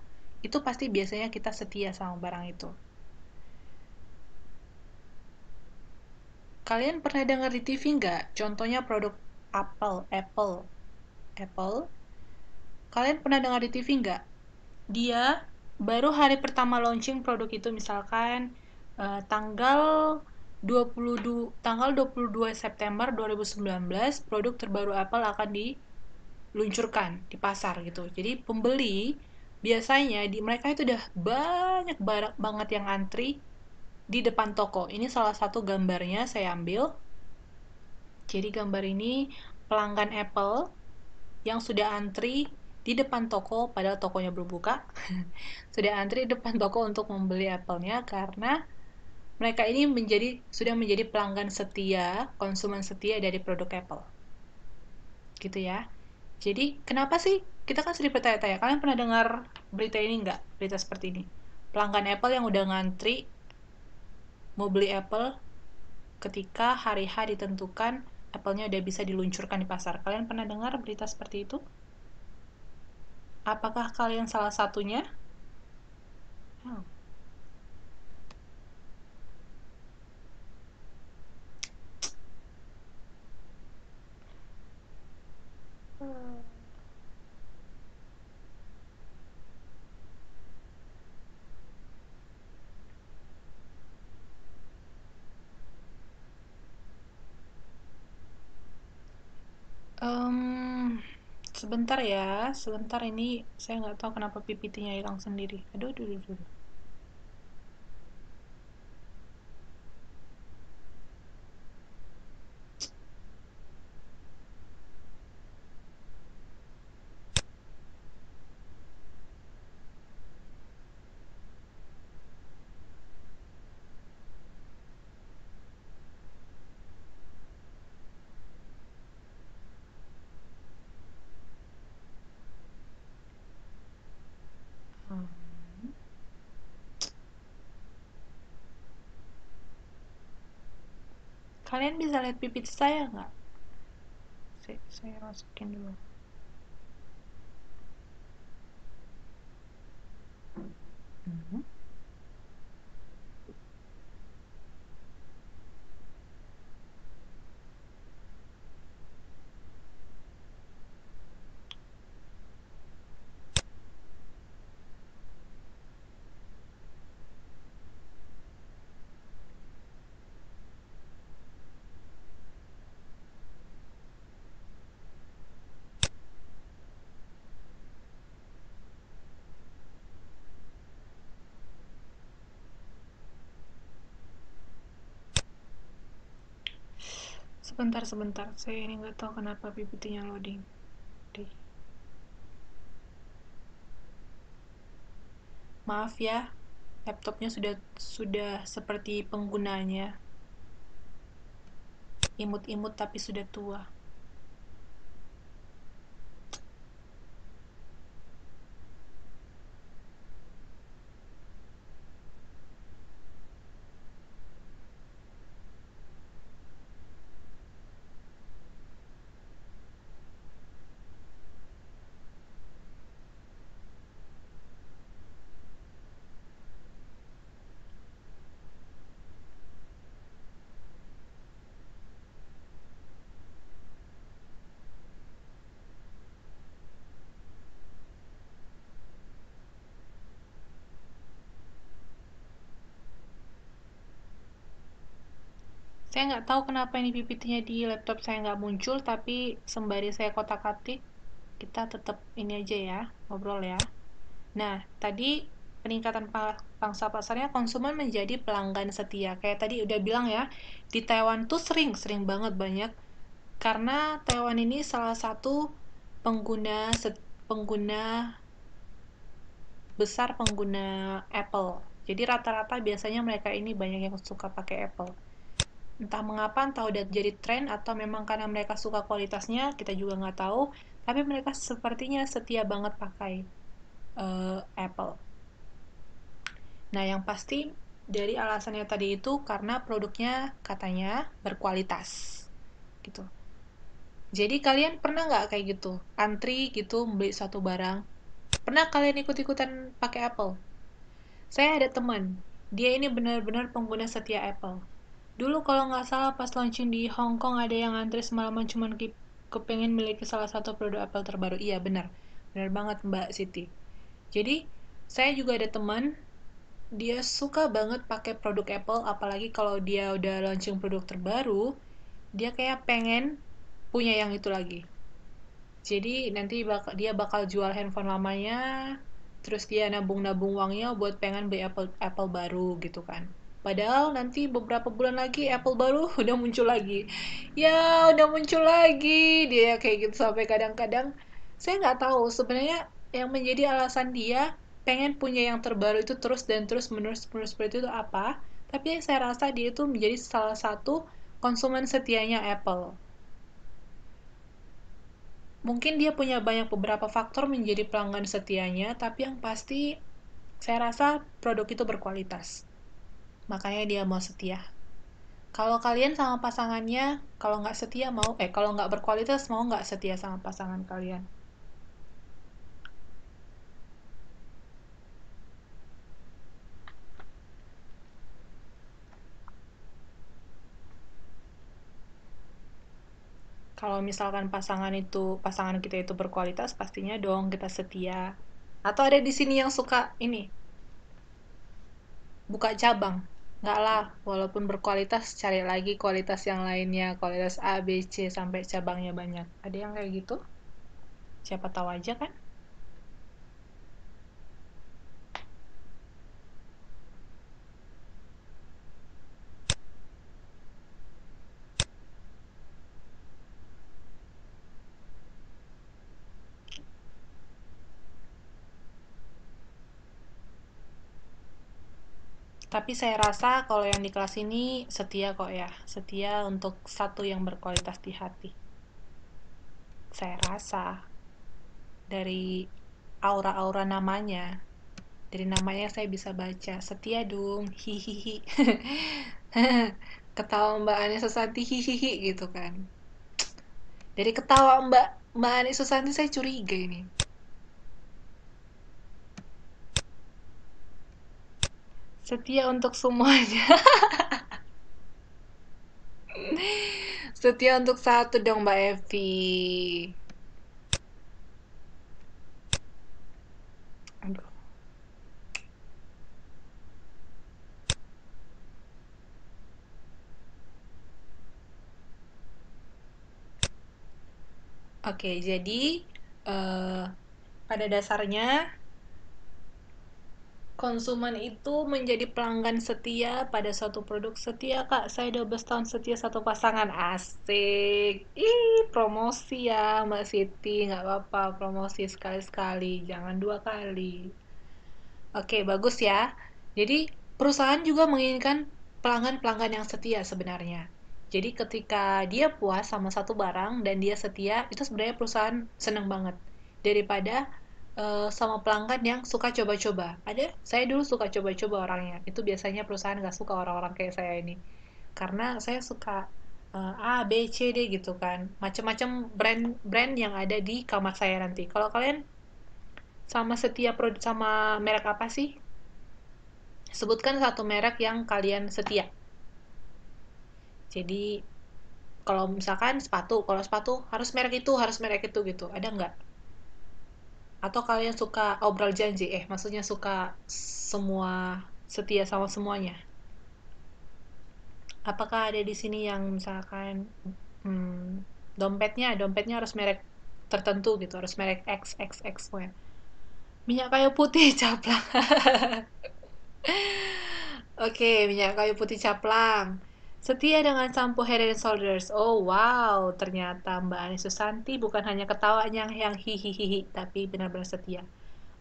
itu pasti biasanya kita setia sama barang itu. Kalian pernah dengar di TV nggak? Contohnya produk Apple, Apple, Apple. Kalian pernah dengar di TV nggak? Dia baru hari pertama launching produk itu misalkan Eh, tanggal 22 tanggal 22 September 2019 produk terbaru Apple akan diluncurkan di pasar gitu. Jadi pembeli biasanya di mereka itu udah banyak barang banget yang antri di depan toko. Ini salah satu gambarnya saya ambil. Jadi gambar ini pelanggan Apple yang sudah antri di depan toko padahal tokonya belum buka. *laughs* sudah antri di depan toko untuk membeli Apple-nya karena mereka ini menjadi sudah menjadi pelanggan setia, konsumen setia dari produk Apple. Gitu ya. Jadi, kenapa sih kita kan sering bertanya-tanya, kalian pernah dengar berita ini nggak? Berita seperti ini. Pelanggan Apple yang udah ngantri mau beli Apple ketika hari hari ditentukan Apple-nya udah bisa diluncurkan di pasar. Kalian pernah dengar berita seperti itu? Apakah kalian salah satunya? Hmm. Sebentar ya, sebentar ini saya nggak tahu kenapa PPT-nya hilang sendiri. Aduh, aduh, aduh. kalian bisa lihat pipit saya nggak saya masukin dulu mm-hmm. Sebentar, sebentar. Saya ini nggak tahu kenapa PPT-nya loading. di Maaf ya, laptopnya sudah sudah seperti penggunanya. Imut-imut tapi sudah tua. saya nggak tahu kenapa ini PPT-nya di laptop saya nggak muncul tapi sembari saya kotak-katik kita tetap ini aja ya ngobrol ya nah tadi peningkatan pangsa pasarnya konsumen menjadi pelanggan setia kayak tadi udah bilang ya di Taiwan tuh sering sering banget banyak karena Taiwan ini salah satu pengguna pengguna besar pengguna Apple jadi rata-rata biasanya mereka ini banyak yang suka pakai Apple entah mengapa entah udah jadi tren atau memang karena mereka suka kualitasnya kita juga nggak tahu tapi mereka sepertinya setia banget pakai uh, Apple nah yang pasti dari alasannya tadi itu karena produknya katanya berkualitas gitu jadi kalian pernah nggak kayak gitu antri gitu beli satu barang pernah kalian ikut-ikutan pakai Apple saya ada teman dia ini benar-benar pengguna setia Apple dulu kalau nggak salah pas launching di Hong Kong ada yang antri semalaman cuma kepengen memiliki salah satu produk Apple terbaru iya benar benar banget Mbak Siti jadi saya juga ada teman dia suka banget pakai produk Apple apalagi kalau dia udah launching produk terbaru dia kayak pengen punya yang itu lagi jadi nanti bak dia bakal jual handphone lamanya terus dia nabung-nabung uangnya buat pengen beli Apple Apple baru gitu kan Padahal nanti beberapa bulan lagi Apple baru *laughs* udah muncul lagi. Ya udah muncul lagi dia kayak gitu sampai kadang-kadang saya nggak tahu sebenarnya yang menjadi alasan dia pengen punya yang terbaru itu terus dan terus menerus menerus seperti itu apa. Tapi saya rasa dia itu menjadi salah satu konsumen setianya Apple. Mungkin dia punya banyak beberapa faktor menjadi pelanggan setianya, tapi yang pasti saya rasa produk itu berkualitas makanya dia mau setia. Kalau kalian sama pasangannya, kalau nggak setia mau, eh kalau nggak berkualitas mau nggak setia sama pasangan kalian? Kalau misalkan pasangan itu pasangan kita itu berkualitas, pastinya dong kita setia. Atau ada di sini yang suka ini buka cabang nggak lah walaupun berkualitas cari lagi kualitas yang lainnya kualitas A B C sampai cabangnya banyak ada yang kayak gitu siapa tahu aja kan Tapi saya rasa kalau yang di kelas ini setia kok ya, setia untuk satu yang berkualitas di hati. Saya rasa dari aura-aura namanya, dari namanya saya bisa baca setia dong, *laughs* hihihi. ketawa Mbak Ani Susanti hihihi gitu kan. Dari ketawa Mbak Mbak Ani Susanti saya curiga ini setia untuk semuanya *laughs* setia untuk satu dong Mbak Evi Oke, jadi uh, pada dasarnya konsumen itu menjadi pelanggan setia pada suatu produk setia kak saya 12 tahun setia satu pasangan asik ih promosi ya mbak Siti nggak apa-apa promosi sekali-sekali jangan dua kali oke bagus ya jadi perusahaan juga menginginkan pelanggan-pelanggan yang setia sebenarnya jadi ketika dia puas sama satu barang dan dia setia itu sebenarnya perusahaan seneng banget daripada Eh, sama pelanggan yang suka coba-coba. Ada, saya dulu suka coba-coba orangnya. Itu biasanya perusahaan nggak suka orang-orang kayak saya ini. Karena saya suka uh, A, B, C, D gitu kan. Macam-macam brand-brand yang ada di kamar saya nanti. Kalau kalian sama setiap produk sama merek apa sih? Sebutkan satu merek yang kalian setia. Jadi kalau misalkan sepatu, kalau sepatu harus merek itu, harus merek itu gitu. Ada nggak? atau kalian suka obral janji eh maksudnya suka semua setia sama semuanya apakah ada di sini yang misalkan hmm, dompetnya dompetnya harus merek tertentu gitu harus merek X X X *laughs* minyak kayu putih caplang oke okay, minyak kayu putih caplang Setia dengan Sampo Head and Shoulders. Oh wow, ternyata Mbak Ani Susanti bukan hanya ketawanya yang hihihihi, tapi benar-benar setia.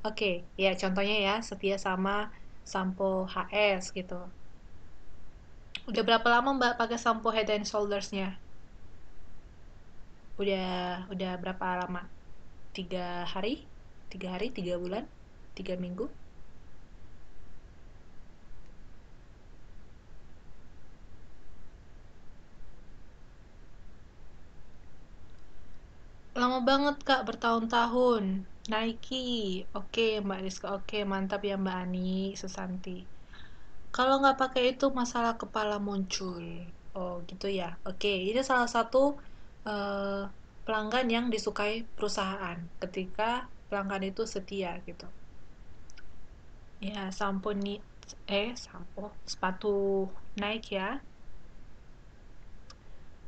Oke, okay, ya contohnya ya, setia sama Sampo HS gitu. Udah berapa lama Mbak pakai Sampo Head and Shoulders-nya? Udah, udah berapa lama? Tiga hari? Tiga hari? Tiga bulan? Tiga minggu? lama banget kak bertahun-tahun Nike oke okay, mbak Rizka oke okay, mantap ya mbak Ani Susanti kalau nggak pakai itu masalah kepala muncul oh gitu ya oke okay, ini salah satu uh, pelanggan yang disukai perusahaan ketika pelanggan itu setia gitu ya sampo ni eh sampo sepatu Nike ya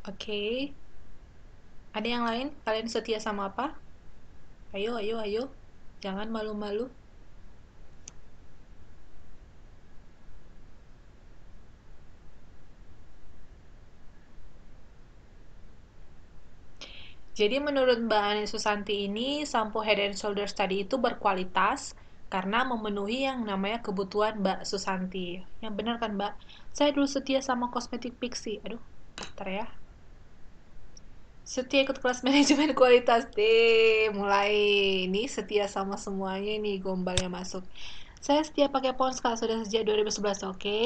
oke okay. Ada yang lain? Kalian setia sama apa? Ayo, ayo, ayo. Jangan malu-malu. Jadi menurut Mbak Ani Susanti ini, sampo head and shoulders tadi itu berkualitas karena memenuhi yang namanya kebutuhan Mbak Susanti. Yang benar kan Mbak? Saya dulu setia sama kosmetik Pixie. Aduh, ntar ya. Setia ikut kelas manajemen *laughs* kualitas deh. Mulai ini setia sama semuanya nih gombalnya masuk. Saya setia pakai Ponska sudah sejak 2011, oke. Okay?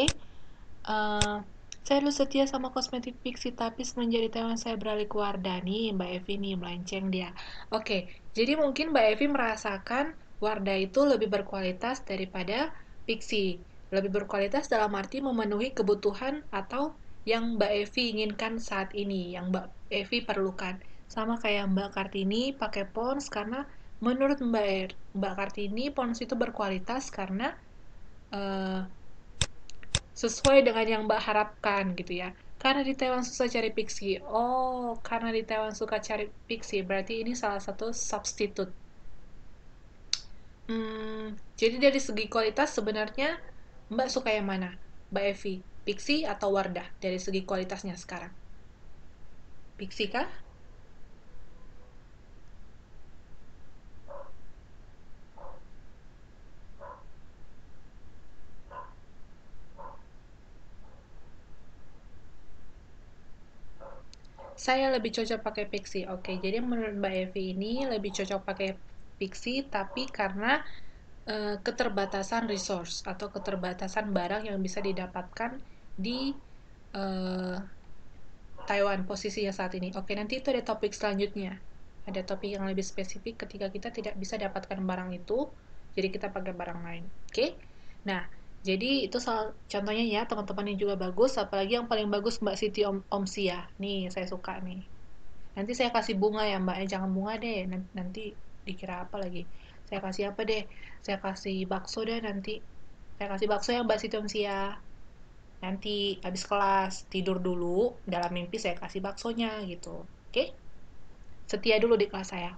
Uh, eh, saya dulu setia sama kosmetik fiksi, tapi semenjak di Taiwan saya beralih ke Wardani, Mbak Evi nih, melenceng dia. Oke, okay, jadi mungkin Mbak Evi merasakan Wardah itu lebih berkualitas daripada fiksi. Lebih berkualitas dalam arti memenuhi kebutuhan atau yang Mbak Evi inginkan saat ini, yang Mbak Evi perlukan. Sama kayak Mbak Kartini pakai pons karena menurut Mbak er, Mbak Kartini pons itu berkualitas karena uh, sesuai dengan yang Mbak harapkan gitu ya. Karena di Taiwan susah cari pixie. Oh, karena di Taiwan suka cari pixie, berarti ini salah satu substitut Hmm, jadi dari segi kualitas sebenarnya Mbak suka yang mana? Mbak Evi, Pixie atau Wardah dari segi kualitasnya sekarang? Pixie kah? Saya lebih cocok pakai Pixi, Oke, jadi menurut Mbak Evi ini lebih cocok pakai Pixi, tapi karena e, keterbatasan resource atau keterbatasan barang yang bisa didapatkan di e, Taiwan posisinya saat ini. Oke, nanti itu ada topik selanjutnya. Ada topik yang lebih spesifik ketika kita tidak bisa dapatkan barang itu, jadi kita pakai barang lain. Oke? Nah, jadi itu salah contohnya ya teman-teman yang juga bagus, apalagi yang paling bagus Mbak Siti Om Sia, Nih, saya suka nih. Nanti saya kasih bunga ya Mbak, eh, jangan bunga deh. Nanti dikira apa lagi? Saya kasih apa deh? Saya kasih bakso deh nanti. Saya kasih bakso yang Mbak Siti Om Sia nanti habis kelas tidur dulu dalam mimpi saya kasih baksonya gitu oke okay? setia dulu di kelas saya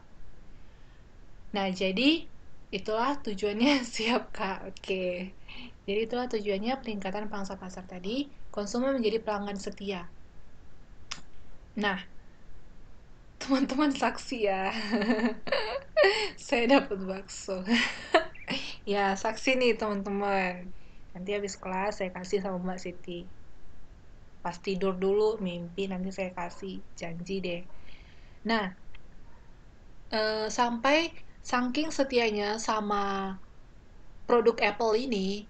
nah jadi itulah tujuannya *laughs* siap kak oke okay. jadi itulah tujuannya peningkatan pangsa pasar tadi konsumen menjadi pelanggan setia nah teman-teman saksi ya *laughs* saya dapat bakso *laughs* ya saksi nih teman-teman nanti habis kelas saya kasih sama Mbak Siti pas tidur dulu mimpi nanti saya kasih janji deh nah e, sampai saking setianya sama produk Apple ini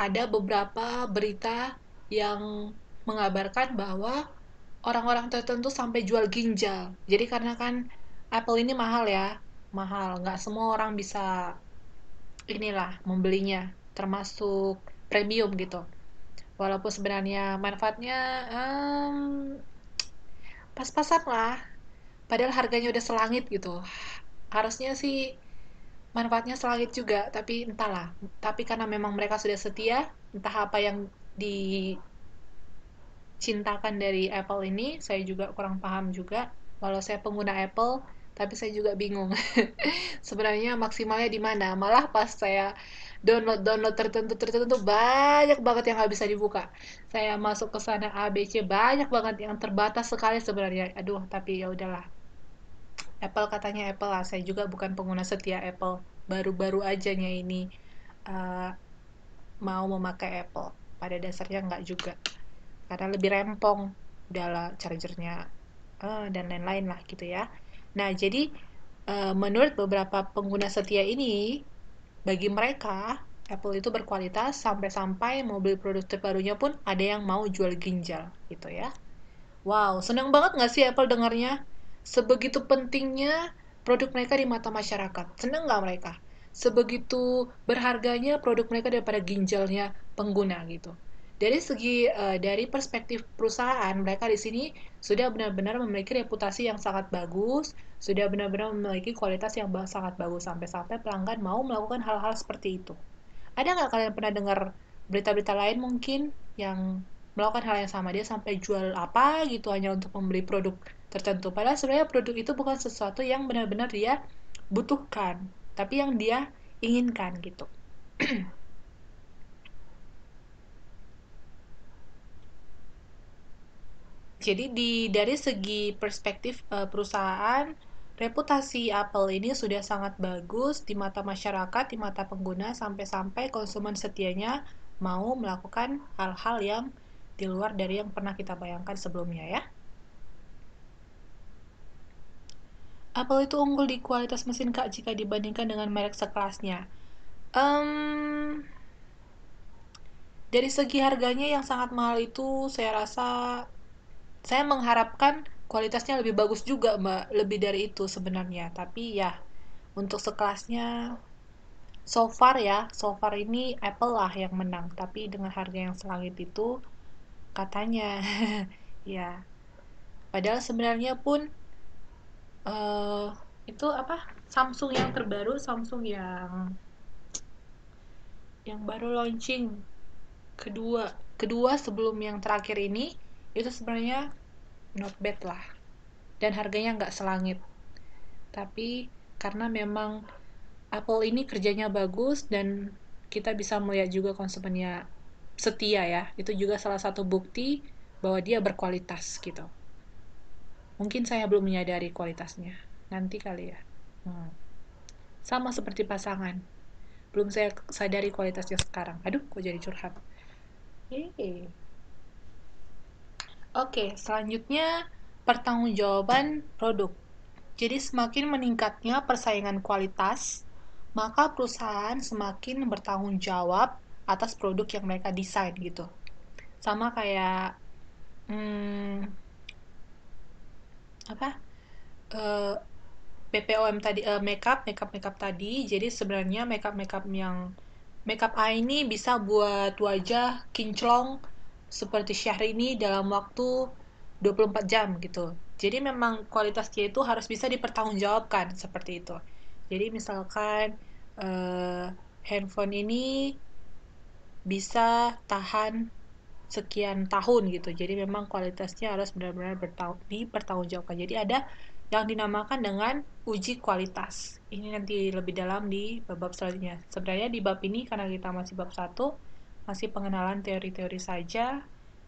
ada beberapa berita yang mengabarkan bahwa orang-orang tertentu sampai jual ginjal jadi karena kan Apple ini mahal ya mahal nggak semua orang bisa inilah membelinya termasuk premium gitu walaupun sebenarnya manfaatnya um, pas-pasan lah padahal harganya udah selangit gitu harusnya sih manfaatnya selangit juga tapi entahlah tapi karena memang mereka sudah setia entah apa yang dicintakan dari Apple ini saya juga kurang paham juga walau saya pengguna Apple tapi saya juga bingung *laughs* sebenarnya maksimalnya di mana malah pas saya download download tertentu tertentu banyak banget yang nggak bisa dibuka saya masuk ke sana ABC banyak banget yang terbatas sekali sebenarnya aduh tapi ya udahlah Apple katanya Apple lah saya juga bukan pengguna setia Apple baru-baru aja nya ini uh, mau memakai Apple pada dasarnya nggak juga karena lebih rempong dalam chargernya uh, dan lain-lain lah gitu ya nah jadi uh, menurut beberapa pengguna setia ini bagi mereka, Apple itu berkualitas sampai-sampai mobil produk terbarunya pun ada yang mau jual ginjal gitu ya. Wow, senang banget nggak sih Apple dengarnya? Sebegitu pentingnya produk mereka di mata masyarakat. Senang nggak mereka? Sebegitu berharganya produk mereka daripada ginjalnya pengguna gitu dari segi uh, dari perspektif perusahaan mereka di sini sudah benar-benar memiliki reputasi yang sangat bagus, sudah benar-benar memiliki kualitas yang sangat bagus sampai-sampai pelanggan mau melakukan hal-hal seperti itu. Ada nggak kalian pernah dengar berita-berita lain mungkin yang melakukan hal yang sama dia sampai jual apa gitu hanya untuk membeli produk tertentu padahal sebenarnya produk itu bukan sesuatu yang benar-benar dia butuhkan tapi yang dia inginkan gitu *clears throat* Jadi di dari segi perspektif uh, perusahaan, reputasi Apple ini sudah sangat bagus di mata masyarakat, di mata pengguna sampai-sampai konsumen setianya mau melakukan hal-hal yang di luar dari yang pernah kita bayangkan sebelumnya ya. Apple itu unggul di kualitas mesin kak jika dibandingkan dengan merek sekelasnya. Um, dari segi harganya yang sangat mahal itu saya rasa saya mengharapkan kualitasnya lebih bagus juga mbak lebih dari itu sebenarnya tapi ya untuk sekelasnya so far ya so far ini Apple lah yang menang tapi dengan harga yang selangit itu katanya *laughs* ya padahal sebenarnya pun uh, itu apa Samsung yang terbaru Samsung yang yang baru launching kedua kedua sebelum yang terakhir ini itu sebenarnya not bad lah dan harganya nggak selangit tapi karena memang Apple ini kerjanya bagus dan kita bisa melihat juga konsumennya setia ya itu juga salah satu bukti bahwa dia berkualitas gitu mungkin saya belum menyadari kualitasnya nanti kali ya hmm. sama seperti pasangan belum saya sadari kualitasnya sekarang aduh kok jadi curhat Yeay. Oke, selanjutnya pertanggungjawaban produk. Jadi semakin meningkatnya persaingan kualitas, maka perusahaan semakin bertanggung jawab atas produk yang mereka desain gitu. Sama kayak hmm, apa? Uh, eh, BPOM tadi uh, makeup makeup makeup tadi jadi sebenarnya makeup makeup yang makeup eye ini bisa buat wajah kinclong seperti Syahrini dalam waktu 24 jam gitu. Jadi memang kualitasnya itu harus bisa dipertanggungjawabkan seperti itu. Jadi misalkan uh, handphone ini bisa tahan sekian tahun gitu. Jadi memang kualitasnya harus benar-benar dipertanggungjawabkan. Jadi ada yang dinamakan dengan uji kualitas. Ini nanti lebih dalam di bab, -bab selanjutnya. Sebenarnya di bab ini karena kita masih bab satu masih pengenalan teori-teori saja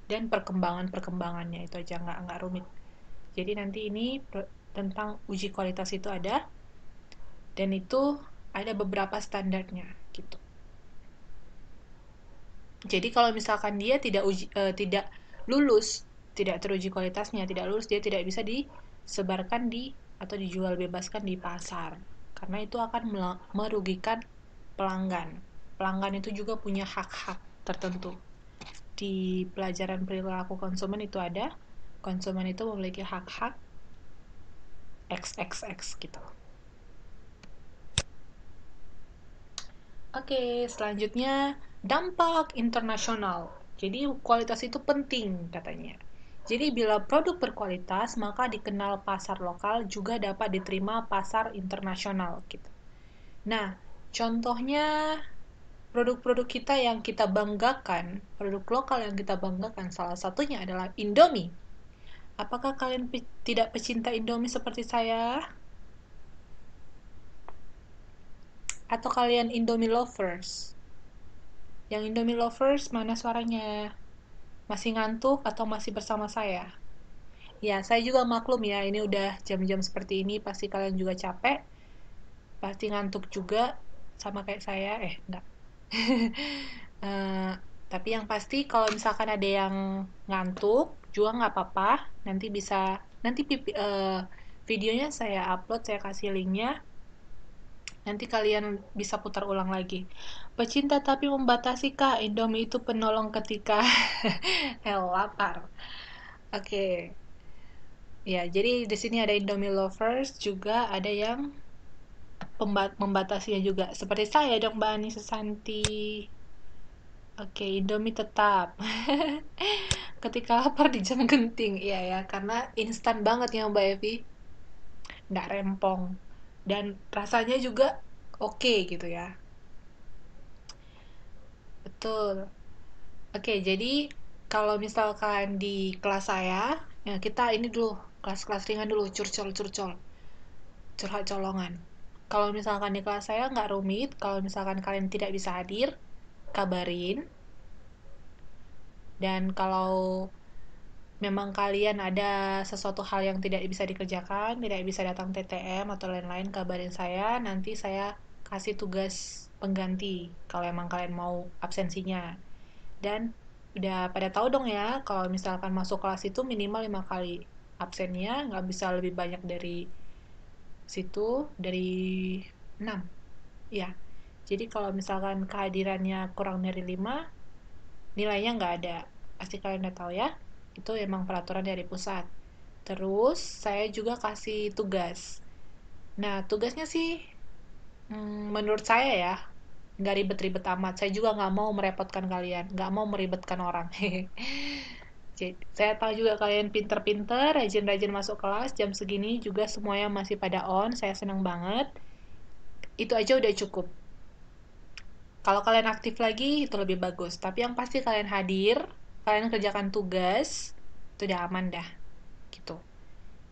dan perkembangan-perkembangannya itu aja nggak nggak rumit. Jadi nanti ini tentang uji kualitas itu ada dan itu ada beberapa standarnya gitu. Jadi kalau misalkan dia tidak uji, uh, tidak lulus, tidak teruji kualitasnya, tidak lulus, dia tidak bisa disebarkan di atau dijual bebaskan di pasar karena itu akan merugikan pelanggan pelanggan itu juga punya hak-hak tertentu. Di pelajaran perilaku konsumen itu ada, konsumen itu memiliki hak-hak XXX gitu. Oke, selanjutnya dampak internasional. Jadi kualitas itu penting katanya. Jadi bila produk berkualitas maka dikenal pasar lokal juga dapat diterima pasar internasional gitu. Nah, contohnya produk-produk kita yang kita banggakan, produk lokal yang kita banggakan, salah satunya adalah Indomie. Apakah kalian pe tidak pecinta Indomie seperti saya? Atau kalian Indomie lovers? Yang Indomie lovers mana suaranya? Masih ngantuk atau masih bersama saya? Ya, saya juga maklum ya, ini udah jam-jam seperti ini, pasti kalian juga capek, pasti ngantuk juga, sama kayak saya, eh enggak, *laughs* Eh, tapi yang pasti kalau misalkan ada yang ngantuk juga nggak apa-apa, nanti bisa nanti pipi uh, eh, videonya saya upload, saya kasih linknya. Nanti kalian bisa putar ulang lagi. "Pecinta tapi membatasi Kak, Indomie itu penolong ketika" Hell, *laughs* lapar. Oke. Ya, jadi di sini ada Indomie lovers, juga ada yang pembat membatasinya juga seperti saya dong Mbak Anissa Santi, Oke, okay, Indomie tetap. *laughs* Ketika lapar di jam genting, iya ya, karena instan banget ya Mbak Evi. Nggak rempong. Dan rasanya juga oke okay, gitu ya. Betul. Oke, okay, jadi kalau misalkan di kelas saya, ya kita ini dulu, kelas-kelas ringan dulu, curcol-curcol. Curhat colongan kalau misalkan di kelas saya nggak rumit kalau misalkan kalian tidak bisa hadir kabarin dan kalau memang kalian ada sesuatu hal yang tidak bisa dikerjakan tidak bisa datang TTM atau lain-lain kabarin saya nanti saya kasih tugas pengganti kalau emang kalian mau absensinya dan udah pada tahu dong ya kalau misalkan masuk kelas itu minimal lima kali absennya nggak bisa lebih banyak dari situ dari 6 ya jadi kalau misalkan kehadirannya kurang dari 5 nilainya nggak ada pasti kalian udah tahu ya itu emang peraturan dari pusat terus saya juga kasih tugas nah tugasnya sih hmm, menurut saya ya nggak ribet-ribet amat saya juga nggak mau merepotkan kalian nggak mau meribetkan orang *laughs* saya tahu juga kalian pinter-pinter, rajin-rajin masuk kelas, jam segini juga semuanya masih pada on, saya senang banget. Itu aja udah cukup. Kalau kalian aktif lagi, itu lebih bagus. Tapi yang pasti kalian hadir, kalian kerjakan tugas, itu udah aman dah. Gitu.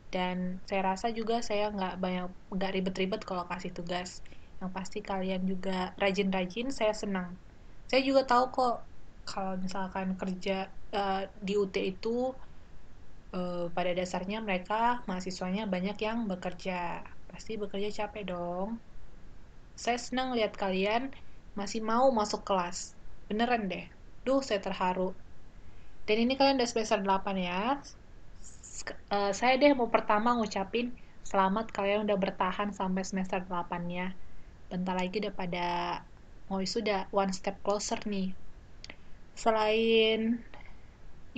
Dan saya rasa juga saya nggak banyak, nggak ribet-ribet kalau kasih tugas. Yang pasti kalian juga rajin-rajin, saya senang. Saya juga tahu kok, kalau misalkan kerja Eh, di UT itu, eh, pada dasarnya mereka mahasiswanya banyak yang bekerja, pasti bekerja capek dong. Saya senang lihat kalian masih mau masuk kelas. Beneran deh. Duh, saya terharu. Dan ini kalian udah semester 8 ya. Eh, saya deh mau pertama ngucapin selamat kalian udah bertahan sampai semester 8 ya. Bentar lagi udah pada mau sudah one step closer nih. Selain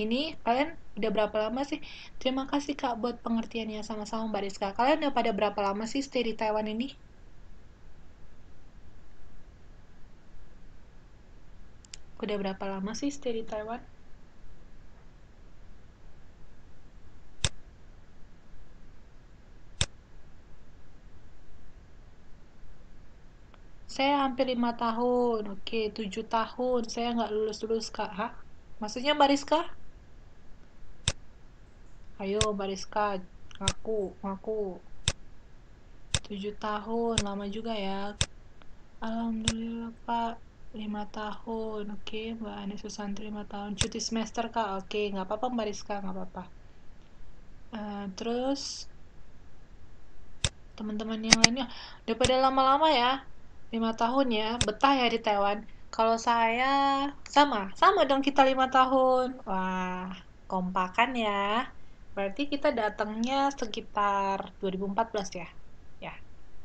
ini kalian udah berapa lama sih? Terima kasih Kak buat pengertiannya sama-sama Mbak Rizka. Kalian udah pada berapa lama sih stay di Taiwan ini? Udah berapa lama sih stay di Taiwan? Saya hampir lima tahun, oke tujuh tahun. Saya nggak lulus lulus kak, Hah? Maksudnya Mbak Rizka? Ayo Bariska, ngaku, ngaku. tujuh tahun, lama juga ya. Alhamdulillah Pak, lima tahun. Oke, Mbak anis Susanti lima tahun. Cuti semester Kak, oke. Okay, nggak apa-apa Mbak Rizka, nggak apa-apa. Uh, terus, teman-teman yang lainnya, udah pada lama-lama ya. lima tahun ya, betah ya di Taiwan. Kalau saya sama, sama dong kita lima tahun. Wah, kompakan ya. Berarti kita datangnya sekitar 2014 ya? Ya,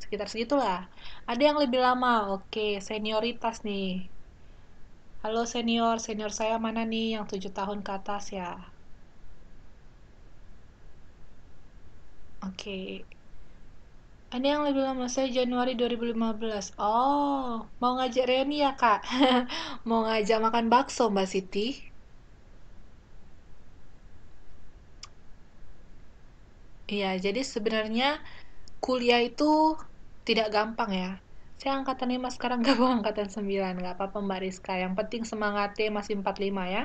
sekitar segitulah. Ada yang lebih lama, oke, senioritas nih. Halo senior, senior saya mana nih yang tujuh tahun ke atas ya? Oke. Ada yang lebih lama saya Januari 2015. Oh, mau ngajak Reni ya, Kak? *laughs* mau ngajak makan bakso Mbak Siti? Iya, jadi sebenarnya kuliah itu tidak gampang ya. Saya angkatan 5 sekarang gabung angkatan 9. Nggak apa-apa Mbak Rizka. Yang penting semangatnya masih 45 ya.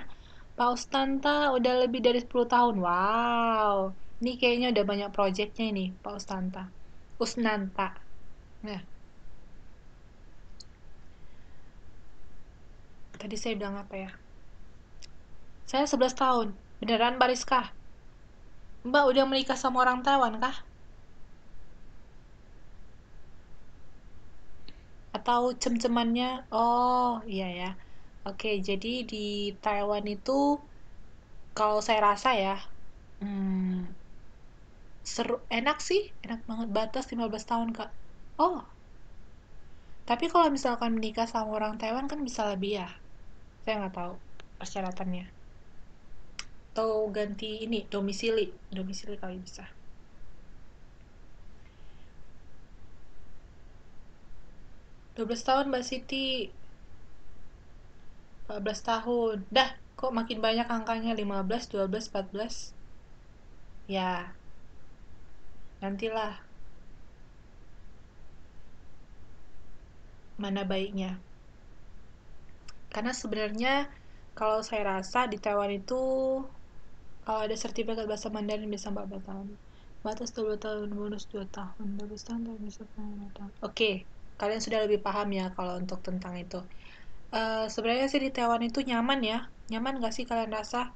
Pak Ustanta udah lebih dari 10 tahun. Wow. Ini kayaknya udah banyak proyeknya ini, Pak Ustanta. Usnanta. Nah. Tadi saya bilang apa ya? Saya 11 tahun. Beneran Mbak Rizka, Mbak udah menikah sama orang Taiwan kah? Atau cem-cemannya? Oh, iya ya. Oke, jadi di Taiwan itu kalau saya rasa ya, hmm, seru, enak sih, enak banget batas 15 tahun, Kak. Oh, tapi kalau misalkan menikah sama orang Taiwan kan bisa lebih ya. Saya nggak tahu persyaratannya atau ganti ini domisili domisili kali bisa dua belas tahun mbak Siti empat belas tahun dah kok makin banyak angkanya lima belas dua belas empat belas ya nantilah mana baiknya karena sebenarnya kalau saya rasa di Taiwan itu kalau ada sertifikat bahasa Mandarin bisa 4 tahun. Batas 2 tahun, bonus 2 tahun, 12 tahun, bisa tahun. Oke, kalian sudah lebih paham ya kalau untuk tentang itu. Uh, sebenarnya sih di Taiwan itu nyaman ya. Nyaman gak sih kalian rasa?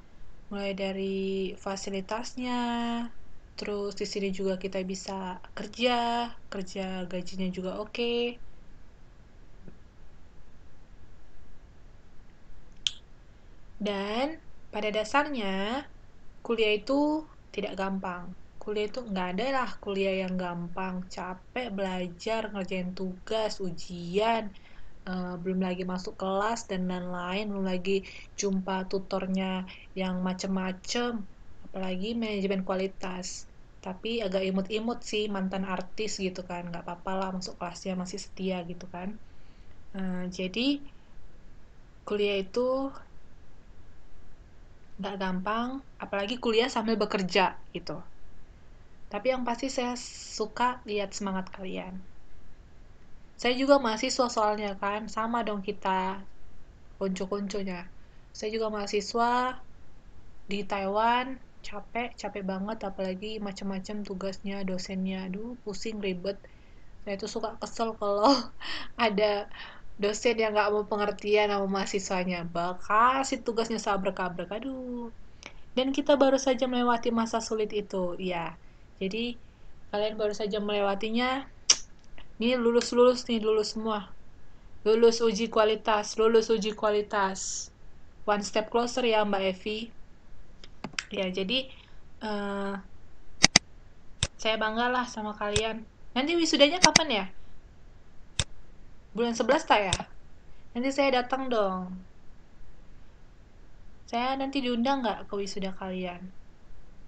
Mulai dari fasilitasnya, terus di sini juga kita bisa kerja, kerja gajinya juga oke. Okay. Dan pada dasarnya kuliah itu tidak gampang kuliah itu nggak ada lah kuliah yang gampang capek belajar ngerjain tugas ujian uh, belum lagi masuk kelas dan lain-lain belum lagi jumpa tutornya yang macem-macem apalagi manajemen kualitas tapi agak imut-imut sih mantan artis gitu kan nggak apa-apa lah masuk kelasnya masih setia gitu kan uh, jadi kuliah itu nggak gampang, apalagi kuliah sambil bekerja gitu. Tapi yang pasti saya suka lihat semangat kalian. Saya juga mahasiswa soalnya kan, sama dong kita kuncu-kuncunya. Saya juga mahasiswa di Taiwan, capek, capek banget apalagi macam-macam tugasnya, dosennya, aduh pusing ribet. Saya tuh suka kesel kalau *laughs* ada dosen yang nggak mau pengertian sama mahasiswanya bakal si tugasnya sabrek-abrek aduh dan kita baru saja melewati masa sulit itu ya jadi kalian baru saja melewatinya ini lulus lulus nih lulus semua lulus uji kualitas lulus uji kualitas one step closer ya mbak Evi ya jadi uh, saya banggalah sama kalian nanti wisudanya kapan ya bulan 11 tak ya? Nanti saya datang dong. Saya nanti diundang nggak ke wisuda kalian?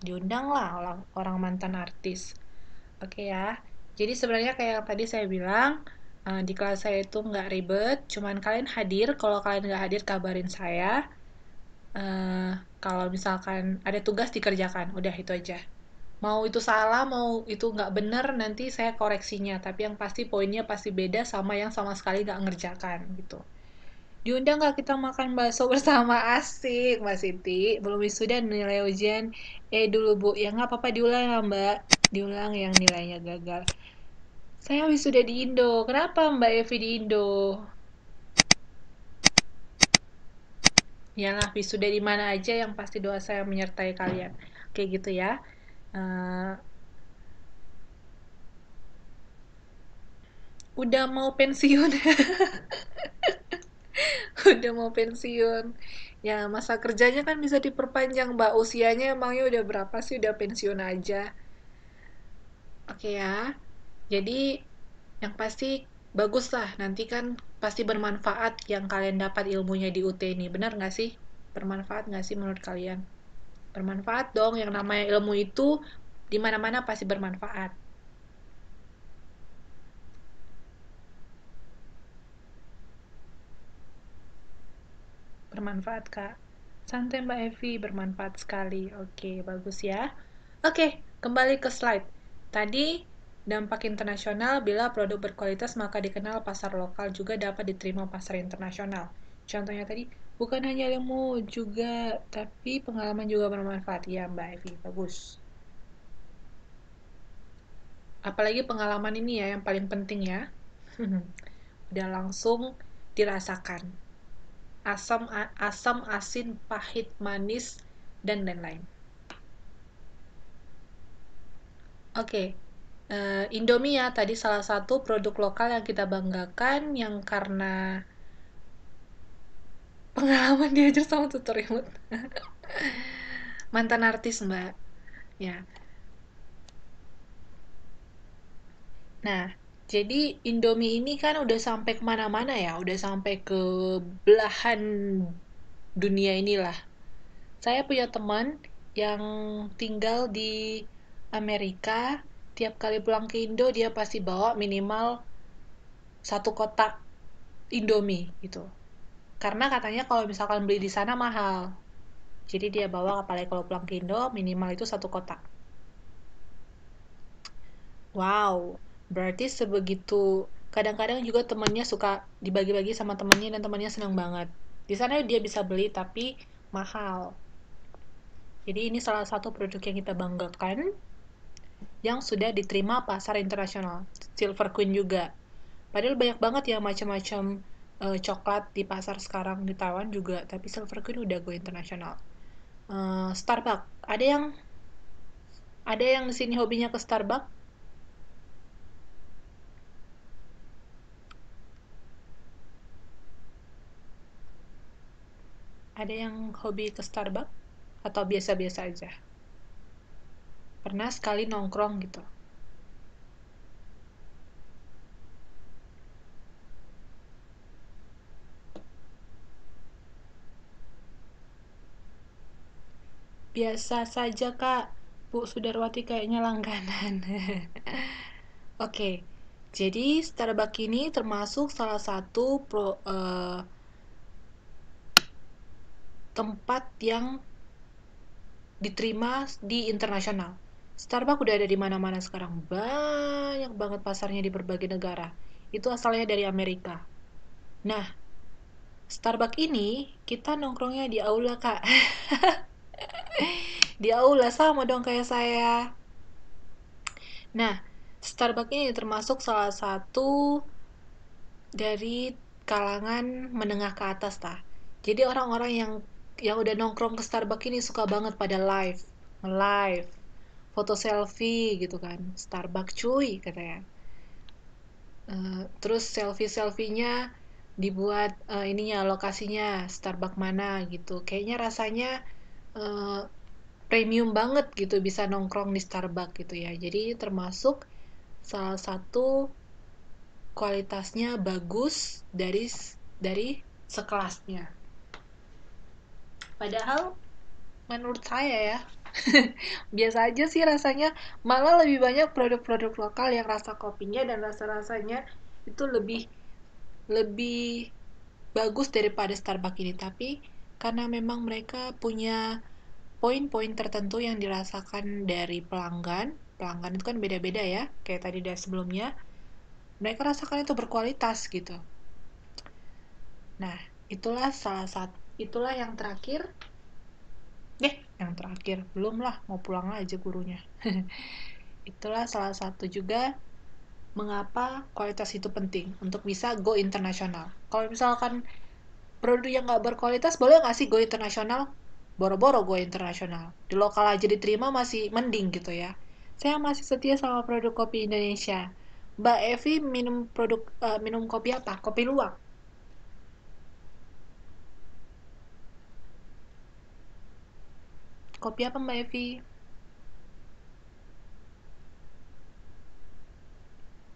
Diundang lah orang, orang mantan artis. Oke okay ya. Jadi sebenarnya kayak yang tadi saya bilang, uh, di kelas saya itu nggak ribet, cuman kalian hadir. Kalau kalian nggak hadir, kabarin saya. Uh, kalau misalkan ada tugas dikerjakan, udah itu aja mau itu salah mau itu nggak bener nanti saya koreksinya tapi yang pasti poinnya pasti beda sama yang sama sekali nggak ngerjakan gitu diundang nggak kita makan bakso *laughs* bersama asik mbak Siti belum wisuda nilai ujian eh dulu bu ya nggak apa-apa diulang ya mbak diulang yang nilainya gagal saya wisuda di Indo kenapa mbak Evi di Indo Yalah, wisuda di mana aja yang pasti doa saya menyertai kalian. Oke gitu ya. Eh, udah mau pensiun *laughs* udah mau pensiun ya masa kerjanya kan bisa diperpanjang mbak usianya emangnya udah berapa sih udah pensiun aja oke ya jadi yang pasti bagus lah nanti kan pasti bermanfaat yang kalian dapat ilmunya di UT ini benar nggak sih bermanfaat nggak sih menurut kalian bermanfaat dong yang namanya ilmu itu dimana mana-mana pasti bermanfaat bermanfaat kak santai mbak Evi bermanfaat sekali oke bagus ya oke kembali ke slide tadi Dampak internasional bila produk berkualitas maka dikenal pasar lokal juga dapat diterima pasar internasional. Contohnya tadi, Bukan hanya ilmu juga, tapi pengalaman juga bermanfaat ya Mbak Evi, bagus. Apalagi pengalaman ini ya yang paling penting ya. *laughs* Udah langsung dirasakan. Asam, asam, asin, pahit, manis, dan lain-lain. Oke, okay. Eh, Indomie ya tadi salah satu produk lokal yang kita banggakan yang karena pengalaman diajar sama tutor imut ya, mantan artis mbak ya nah jadi Indomie ini kan udah sampai kemana-mana ya udah sampai ke belahan dunia inilah saya punya teman yang tinggal di Amerika tiap kali pulang ke Indo dia pasti bawa minimal satu kotak Indomie gitu karena katanya kalau misalkan beli di sana mahal jadi dia bawa apalagi kalau pulang ke Indo minimal itu satu kotak wow berarti sebegitu kadang-kadang juga temannya suka dibagi-bagi sama temannya dan temannya senang banget di sana dia bisa beli tapi mahal jadi ini salah satu produk yang kita banggakan yang sudah diterima pasar internasional. Silver Queen juga. Padahal banyak banget ya macam-macam uh, coklat di pasar sekarang di Taiwan juga, tapi Silver Queen udah go internasional. Uh, Starbucks, ada yang ada yang di sini hobinya ke Starbucks? Ada yang hobi ke Starbucks atau biasa-biasa aja? Pernah sekali nongkrong gitu. biasa saja kak Bu Sudarwati kayaknya langganan *laughs* oke jadi Starbucks ini termasuk salah satu pro, uh, tempat yang diterima di internasional Starbucks udah ada di mana-mana sekarang banyak banget pasarnya di berbagai negara itu asalnya dari Amerika nah Starbucks ini kita nongkrongnya di aula kak *laughs* di aula sama dong kayak saya. Nah, Starbucks ini termasuk salah satu dari kalangan menengah ke atas lah. Jadi orang-orang yang yang udah nongkrong ke Starbucks ini suka banget pada live, live, foto selfie gitu kan. Starbucks cuy katanya. Uh, terus selfie selfienya dibuat uh, ininya lokasinya Starbucks mana gitu. Kayaknya rasanya Eh, premium banget gitu bisa nongkrong di Starbucks gitu ya. Jadi termasuk salah satu kualitasnya bagus dari dari sekelasnya. Padahal menurut saya ya *laughs* biasa aja sih rasanya malah lebih banyak produk-produk lokal yang rasa kopinya dan rasa-rasanya itu lebih lebih bagus daripada Starbucks ini tapi karena memang mereka punya poin-poin tertentu yang dirasakan dari pelanggan. Pelanggan itu kan beda-beda ya, kayak tadi dari sebelumnya. Mereka rasakan itu berkualitas gitu. Nah, itulah salah satu itulah yang terakhir. Eh, yang terakhir. belum lah mau pulang aja gurunya. *laughs* itulah salah satu juga mengapa kualitas itu penting untuk bisa go internasional. Kalau misalkan produk yang nggak berkualitas boleh nggak sih go internasional boro-boro gue internasional di lokal aja diterima masih mending gitu ya saya masih setia sama produk kopi Indonesia Mbak Evi minum produk uh, minum kopi apa kopi luwak kopi apa Mbak Evi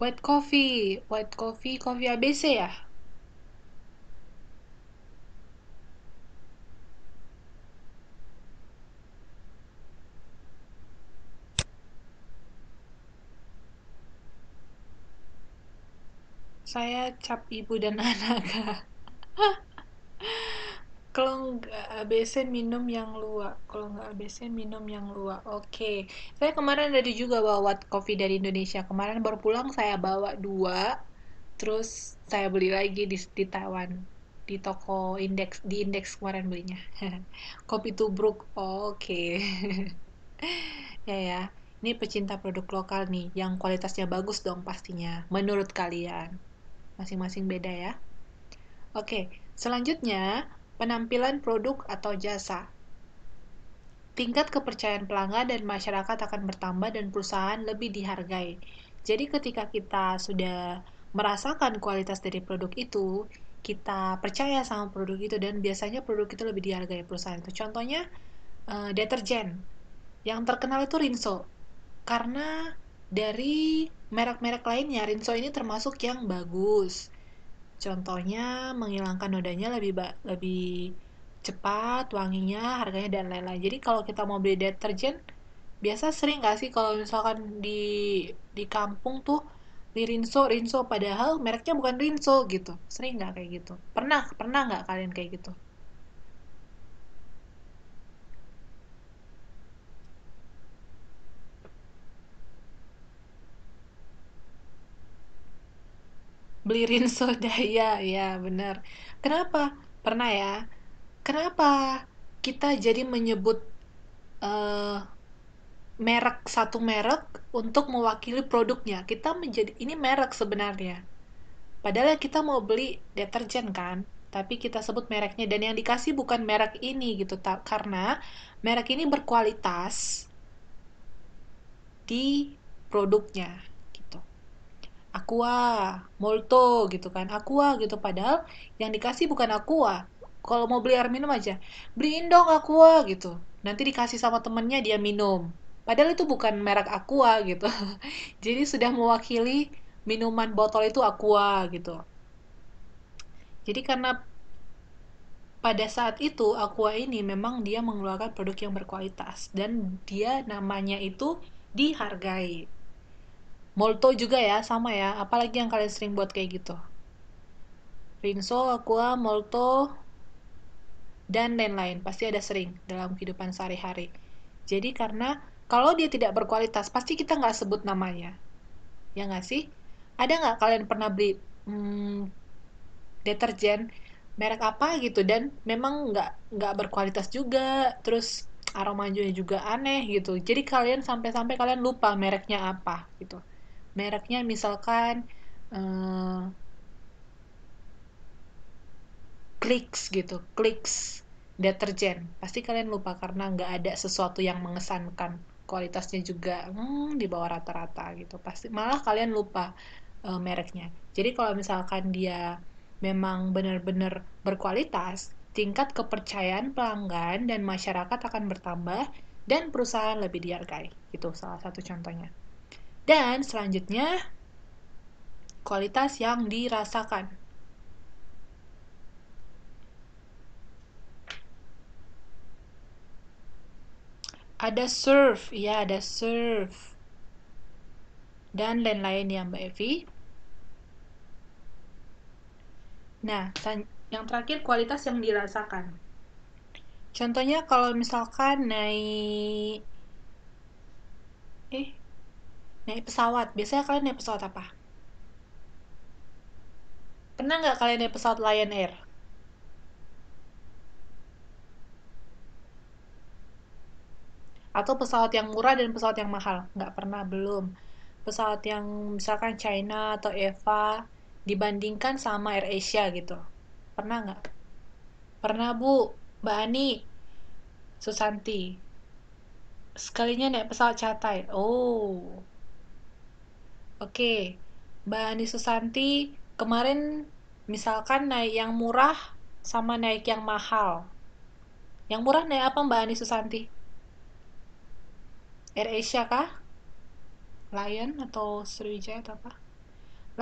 white coffee white coffee kopi ABC ya saya cap ibu dan *laughs* anak kalau nggak ABC minum yang luwak kalau nggak ABC minum yang luwak oke okay. saya kemarin tadi juga bawa kopi dari Indonesia kemarin baru pulang saya bawa dua terus saya beli lagi di, di Taiwan di toko indeks di indeks kemarin belinya *laughs* kopi tubruk oke okay. *laughs* ya ya ini pecinta produk lokal nih yang kualitasnya bagus dong pastinya menurut kalian masing-masing beda ya. Oke, selanjutnya penampilan produk atau jasa. Tingkat kepercayaan pelanggan dan masyarakat akan bertambah dan perusahaan lebih dihargai. Jadi ketika kita sudah merasakan kualitas dari produk itu, kita percaya sama produk itu dan biasanya produk itu lebih dihargai perusahaan itu. Contohnya eh, deterjen yang terkenal itu Rinso karena dari merek-merek lainnya, Rinso ini termasuk yang bagus. Contohnya menghilangkan nodanya lebih lebih cepat, wanginya, harganya dan lain-lain. Jadi kalau kita mau beli deterjen, biasa sering gak sih kalau misalkan di di kampung tuh di Rinso Rinso padahal mereknya bukan Rinso gitu sering nggak kayak gitu pernah pernah nggak kalian kayak gitu beli Rinso *laughs* Daya ya benar kenapa pernah ya kenapa kita jadi menyebut uh, merek satu merek untuk mewakili produknya kita menjadi ini merek sebenarnya padahal kita mau beli deterjen kan tapi kita sebut mereknya dan yang dikasih bukan merek ini gitu karena merek ini berkualitas di produknya aqua, molto gitu kan, aqua gitu padahal yang dikasih bukan aqua. Kalau mau beli air minum aja, beliin dong aqua gitu. Nanti dikasih sama temennya dia minum. Padahal itu bukan merek aqua gitu. *laughs* Jadi sudah mewakili minuman botol itu aqua gitu. Jadi karena pada saat itu Aqua ini memang dia mengeluarkan produk yang berkualitas dan dia namanya itu dihargai. Molto juga ya, sama ya. Apalagi yang kalian sering buat kayak gitu. Rinso, Aqua, Molto, dan lain-lain. Pasti ada sering dalam kehidupan sehari-hari. Jadi karena kalau dia tidak berkualitas, pasti kita nggak sebut namanya. Ya nggak sih? Ada nggak kalian pernah beli hmm, deterjen merek apa gitu dan memang nggak nggak berkualitas juga terus aromanya juga aneh gitu jadi kalian sampai-sampai kalian lupa mereknya apa gitu mereknya misalkan uh, Clicks gitu, Clicks deterjen. Pasti kalian lupa karena nggak ada sesuatu yang mengesankan. Kualitasnya juga hmm, di bawah rata-rata gitu. Pasti malah kalian lupa uh, mereknya. Jadi kalau misalkan dia memang benar-benar berkualitas, tingkat kepercayaan pelanggan dan masyarakat akan bertambah dan perusahaan lebih dihargai. Itu salah satu contohnya. Dan selanjutnya, kualitas yang dirasakan. Ada surf, ya ada surf. Dan lain-lain ya Mbak Evi. Nah, yang terakhir kualitas yang dirasakan. Contohnya kalau misalkan naik eh naik pesawat. Biasanya kalian naik pesawat apa? Pernah nggak kalian naik pesawat Lion Air? Atau pesawat yang murah dan pesawat yang mahal? Nggak pernah, belum. Pesawat yang misalkan China atau Eva dibandingkan sama Air Asia gitu. Pernah nggak? Pernah, Bu. Mbak Ani, Susanti, sekalinya naik pesawat catai. Oh, Oke, Mbak Ani Susanti, kemarin misalkan naik yang murah sama naik yang mahal. Yang murah naik apa Mbak Ani Susanti? Air Asia kah? Lion atau Sriwijaya atau apa?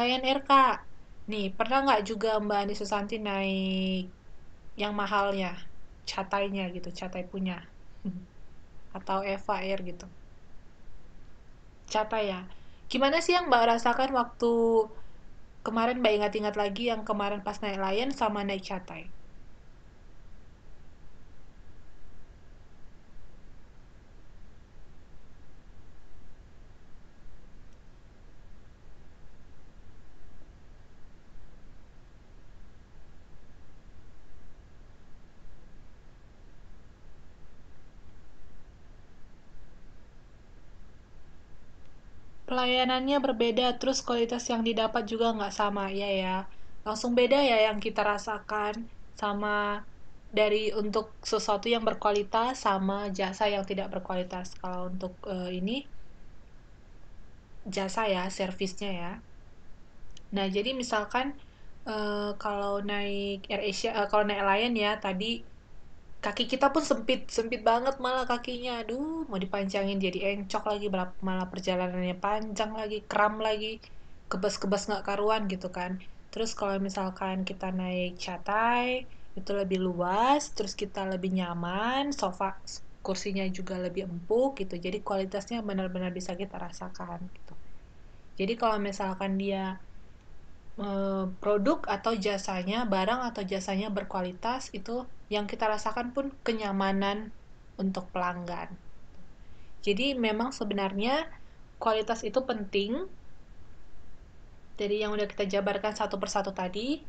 Lion Air kak. Nih, pernah nggak juga Mbak Ani Susanti naik yang mahalnya? Catainya gitu, catai punya. *laughs* atau Eva Air gitu. Catai ya. Gimana sih yang Mbak rasakan waktu kemarin Mbak ingat-ingat lagi yang kemarin pas naik Lion sama naik Catai? pelayanannya berbeda, terus kualitas yang didapat juga nggak sama, ya ya. Langsung beda ya yang kita rasakan sama dari untuk sesuatu yang berkualitas sama jasa yang tidak berkualitas. Kalau untuk uh, ini jasa ya, servisnya ya. Nah, jadi misalkan uh, kalau naik AirAsia, uh, eh, kalau naik Lion ya tadi kaki kita pun sempit sempit banget malah kakinya aduh mau dipanjangin jadi encok lagi malah perjalanannya panjang lagi kram lagi kebas-kebas nggak karuan gitu kan terus kalau misalkan kita naik catai itu lebih luas terus kita lebih nyaman sofa kursinya juga lebih empuk gitu jadi kualitasnya benar-benar bisa kita rasakan gitu jadi kalau misalkan dia eh, produk atau jasanya barang atau jasanya berkualitas itu yang kita rasakan pun kenyamanan untuk pelanggan. Jadi memang sebenarnya kualitas itu penting. Jadi yang udah kita jabarkan satu persatu tadi,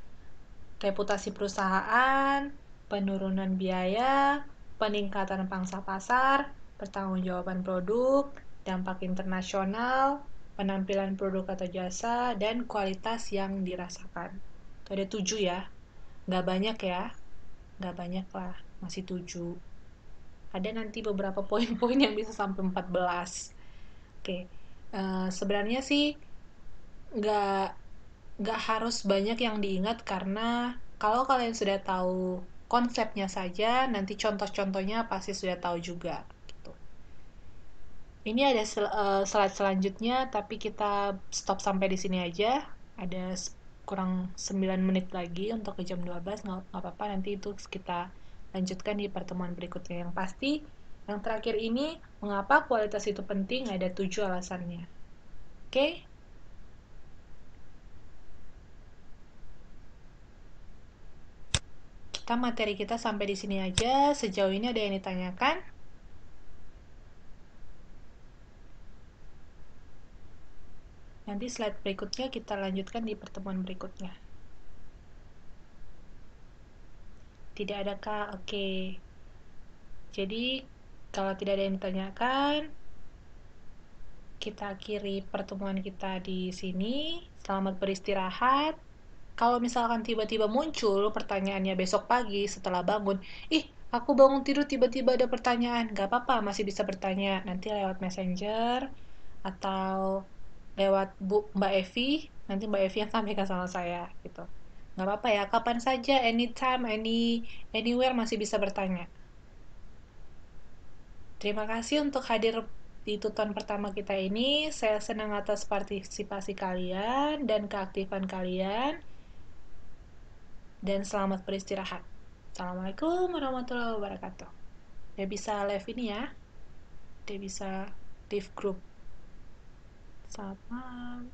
reputasi perusahaan, penurunan biaya, peningkatan pangsa pasar, pertanggungjawaban produk, dampak internasional, penampilan produk atau jasa, dan kualitas yang dirasakan. Itu ada tujuh ya, nggak banyak ya nggak banyak lah masih 7 ada nanti beberapa *laughs* poin-poin yang bisa sampai 14 oke okay. uh, eh, sebenarnya sih nggak nggak harus banyak yang diingat karena kalau kalian sudah tahu konsepnya saja nanti contoh-contohnya pasti sudah tahu juga gitu ini ada sel uh, slide selanjutnya tapi kita stop sampai di sini aja ada kurang 9 menit lagi untuk ke jam 12 nggak apa-apa nanti itu kita lanjutkan di pertemuan berikutnya yang pasti yang terakhir ini mengapa kualitas itu penting ada tujuh alasannya oke okay? kita materi kita sampai di sini aja sejauh ini ada yang ditanyakan Nanti slide berikutnya kita lanjutkan di pertemuan berikutnya. Tidak ada kak? Oke. Okay. Jadi, kalau tidak ada yang ditanyakan, kita akhiri pertemuan kita di sini. Selamat beristirahat. Kalau misalkan tiba-tiba muncul pertanyaannya besok pagi setelah bangun, ih, aku bangun tidur tiba-tiba ada pertanyaan. Gak apa-apa, masih bisa bertanya. Nanti lewat messenger atau lewat Bu Mbak Evi, nanti Mbak Evi yang sampaikan sama saya gitu. Nggak apa-apa ya, kapan saja, anytime, any anywhere masih bisa bertanya. Terima kasih untuk hadir di tuton pertama kita ini. Saya senang atas partisipasi kalian dan keaktifan kalian. Dan selamat beristirahat. Assalamualaikum warahmatullahi wabarakatuh. Dia bisa live ini ya. Dia bisa live group. What's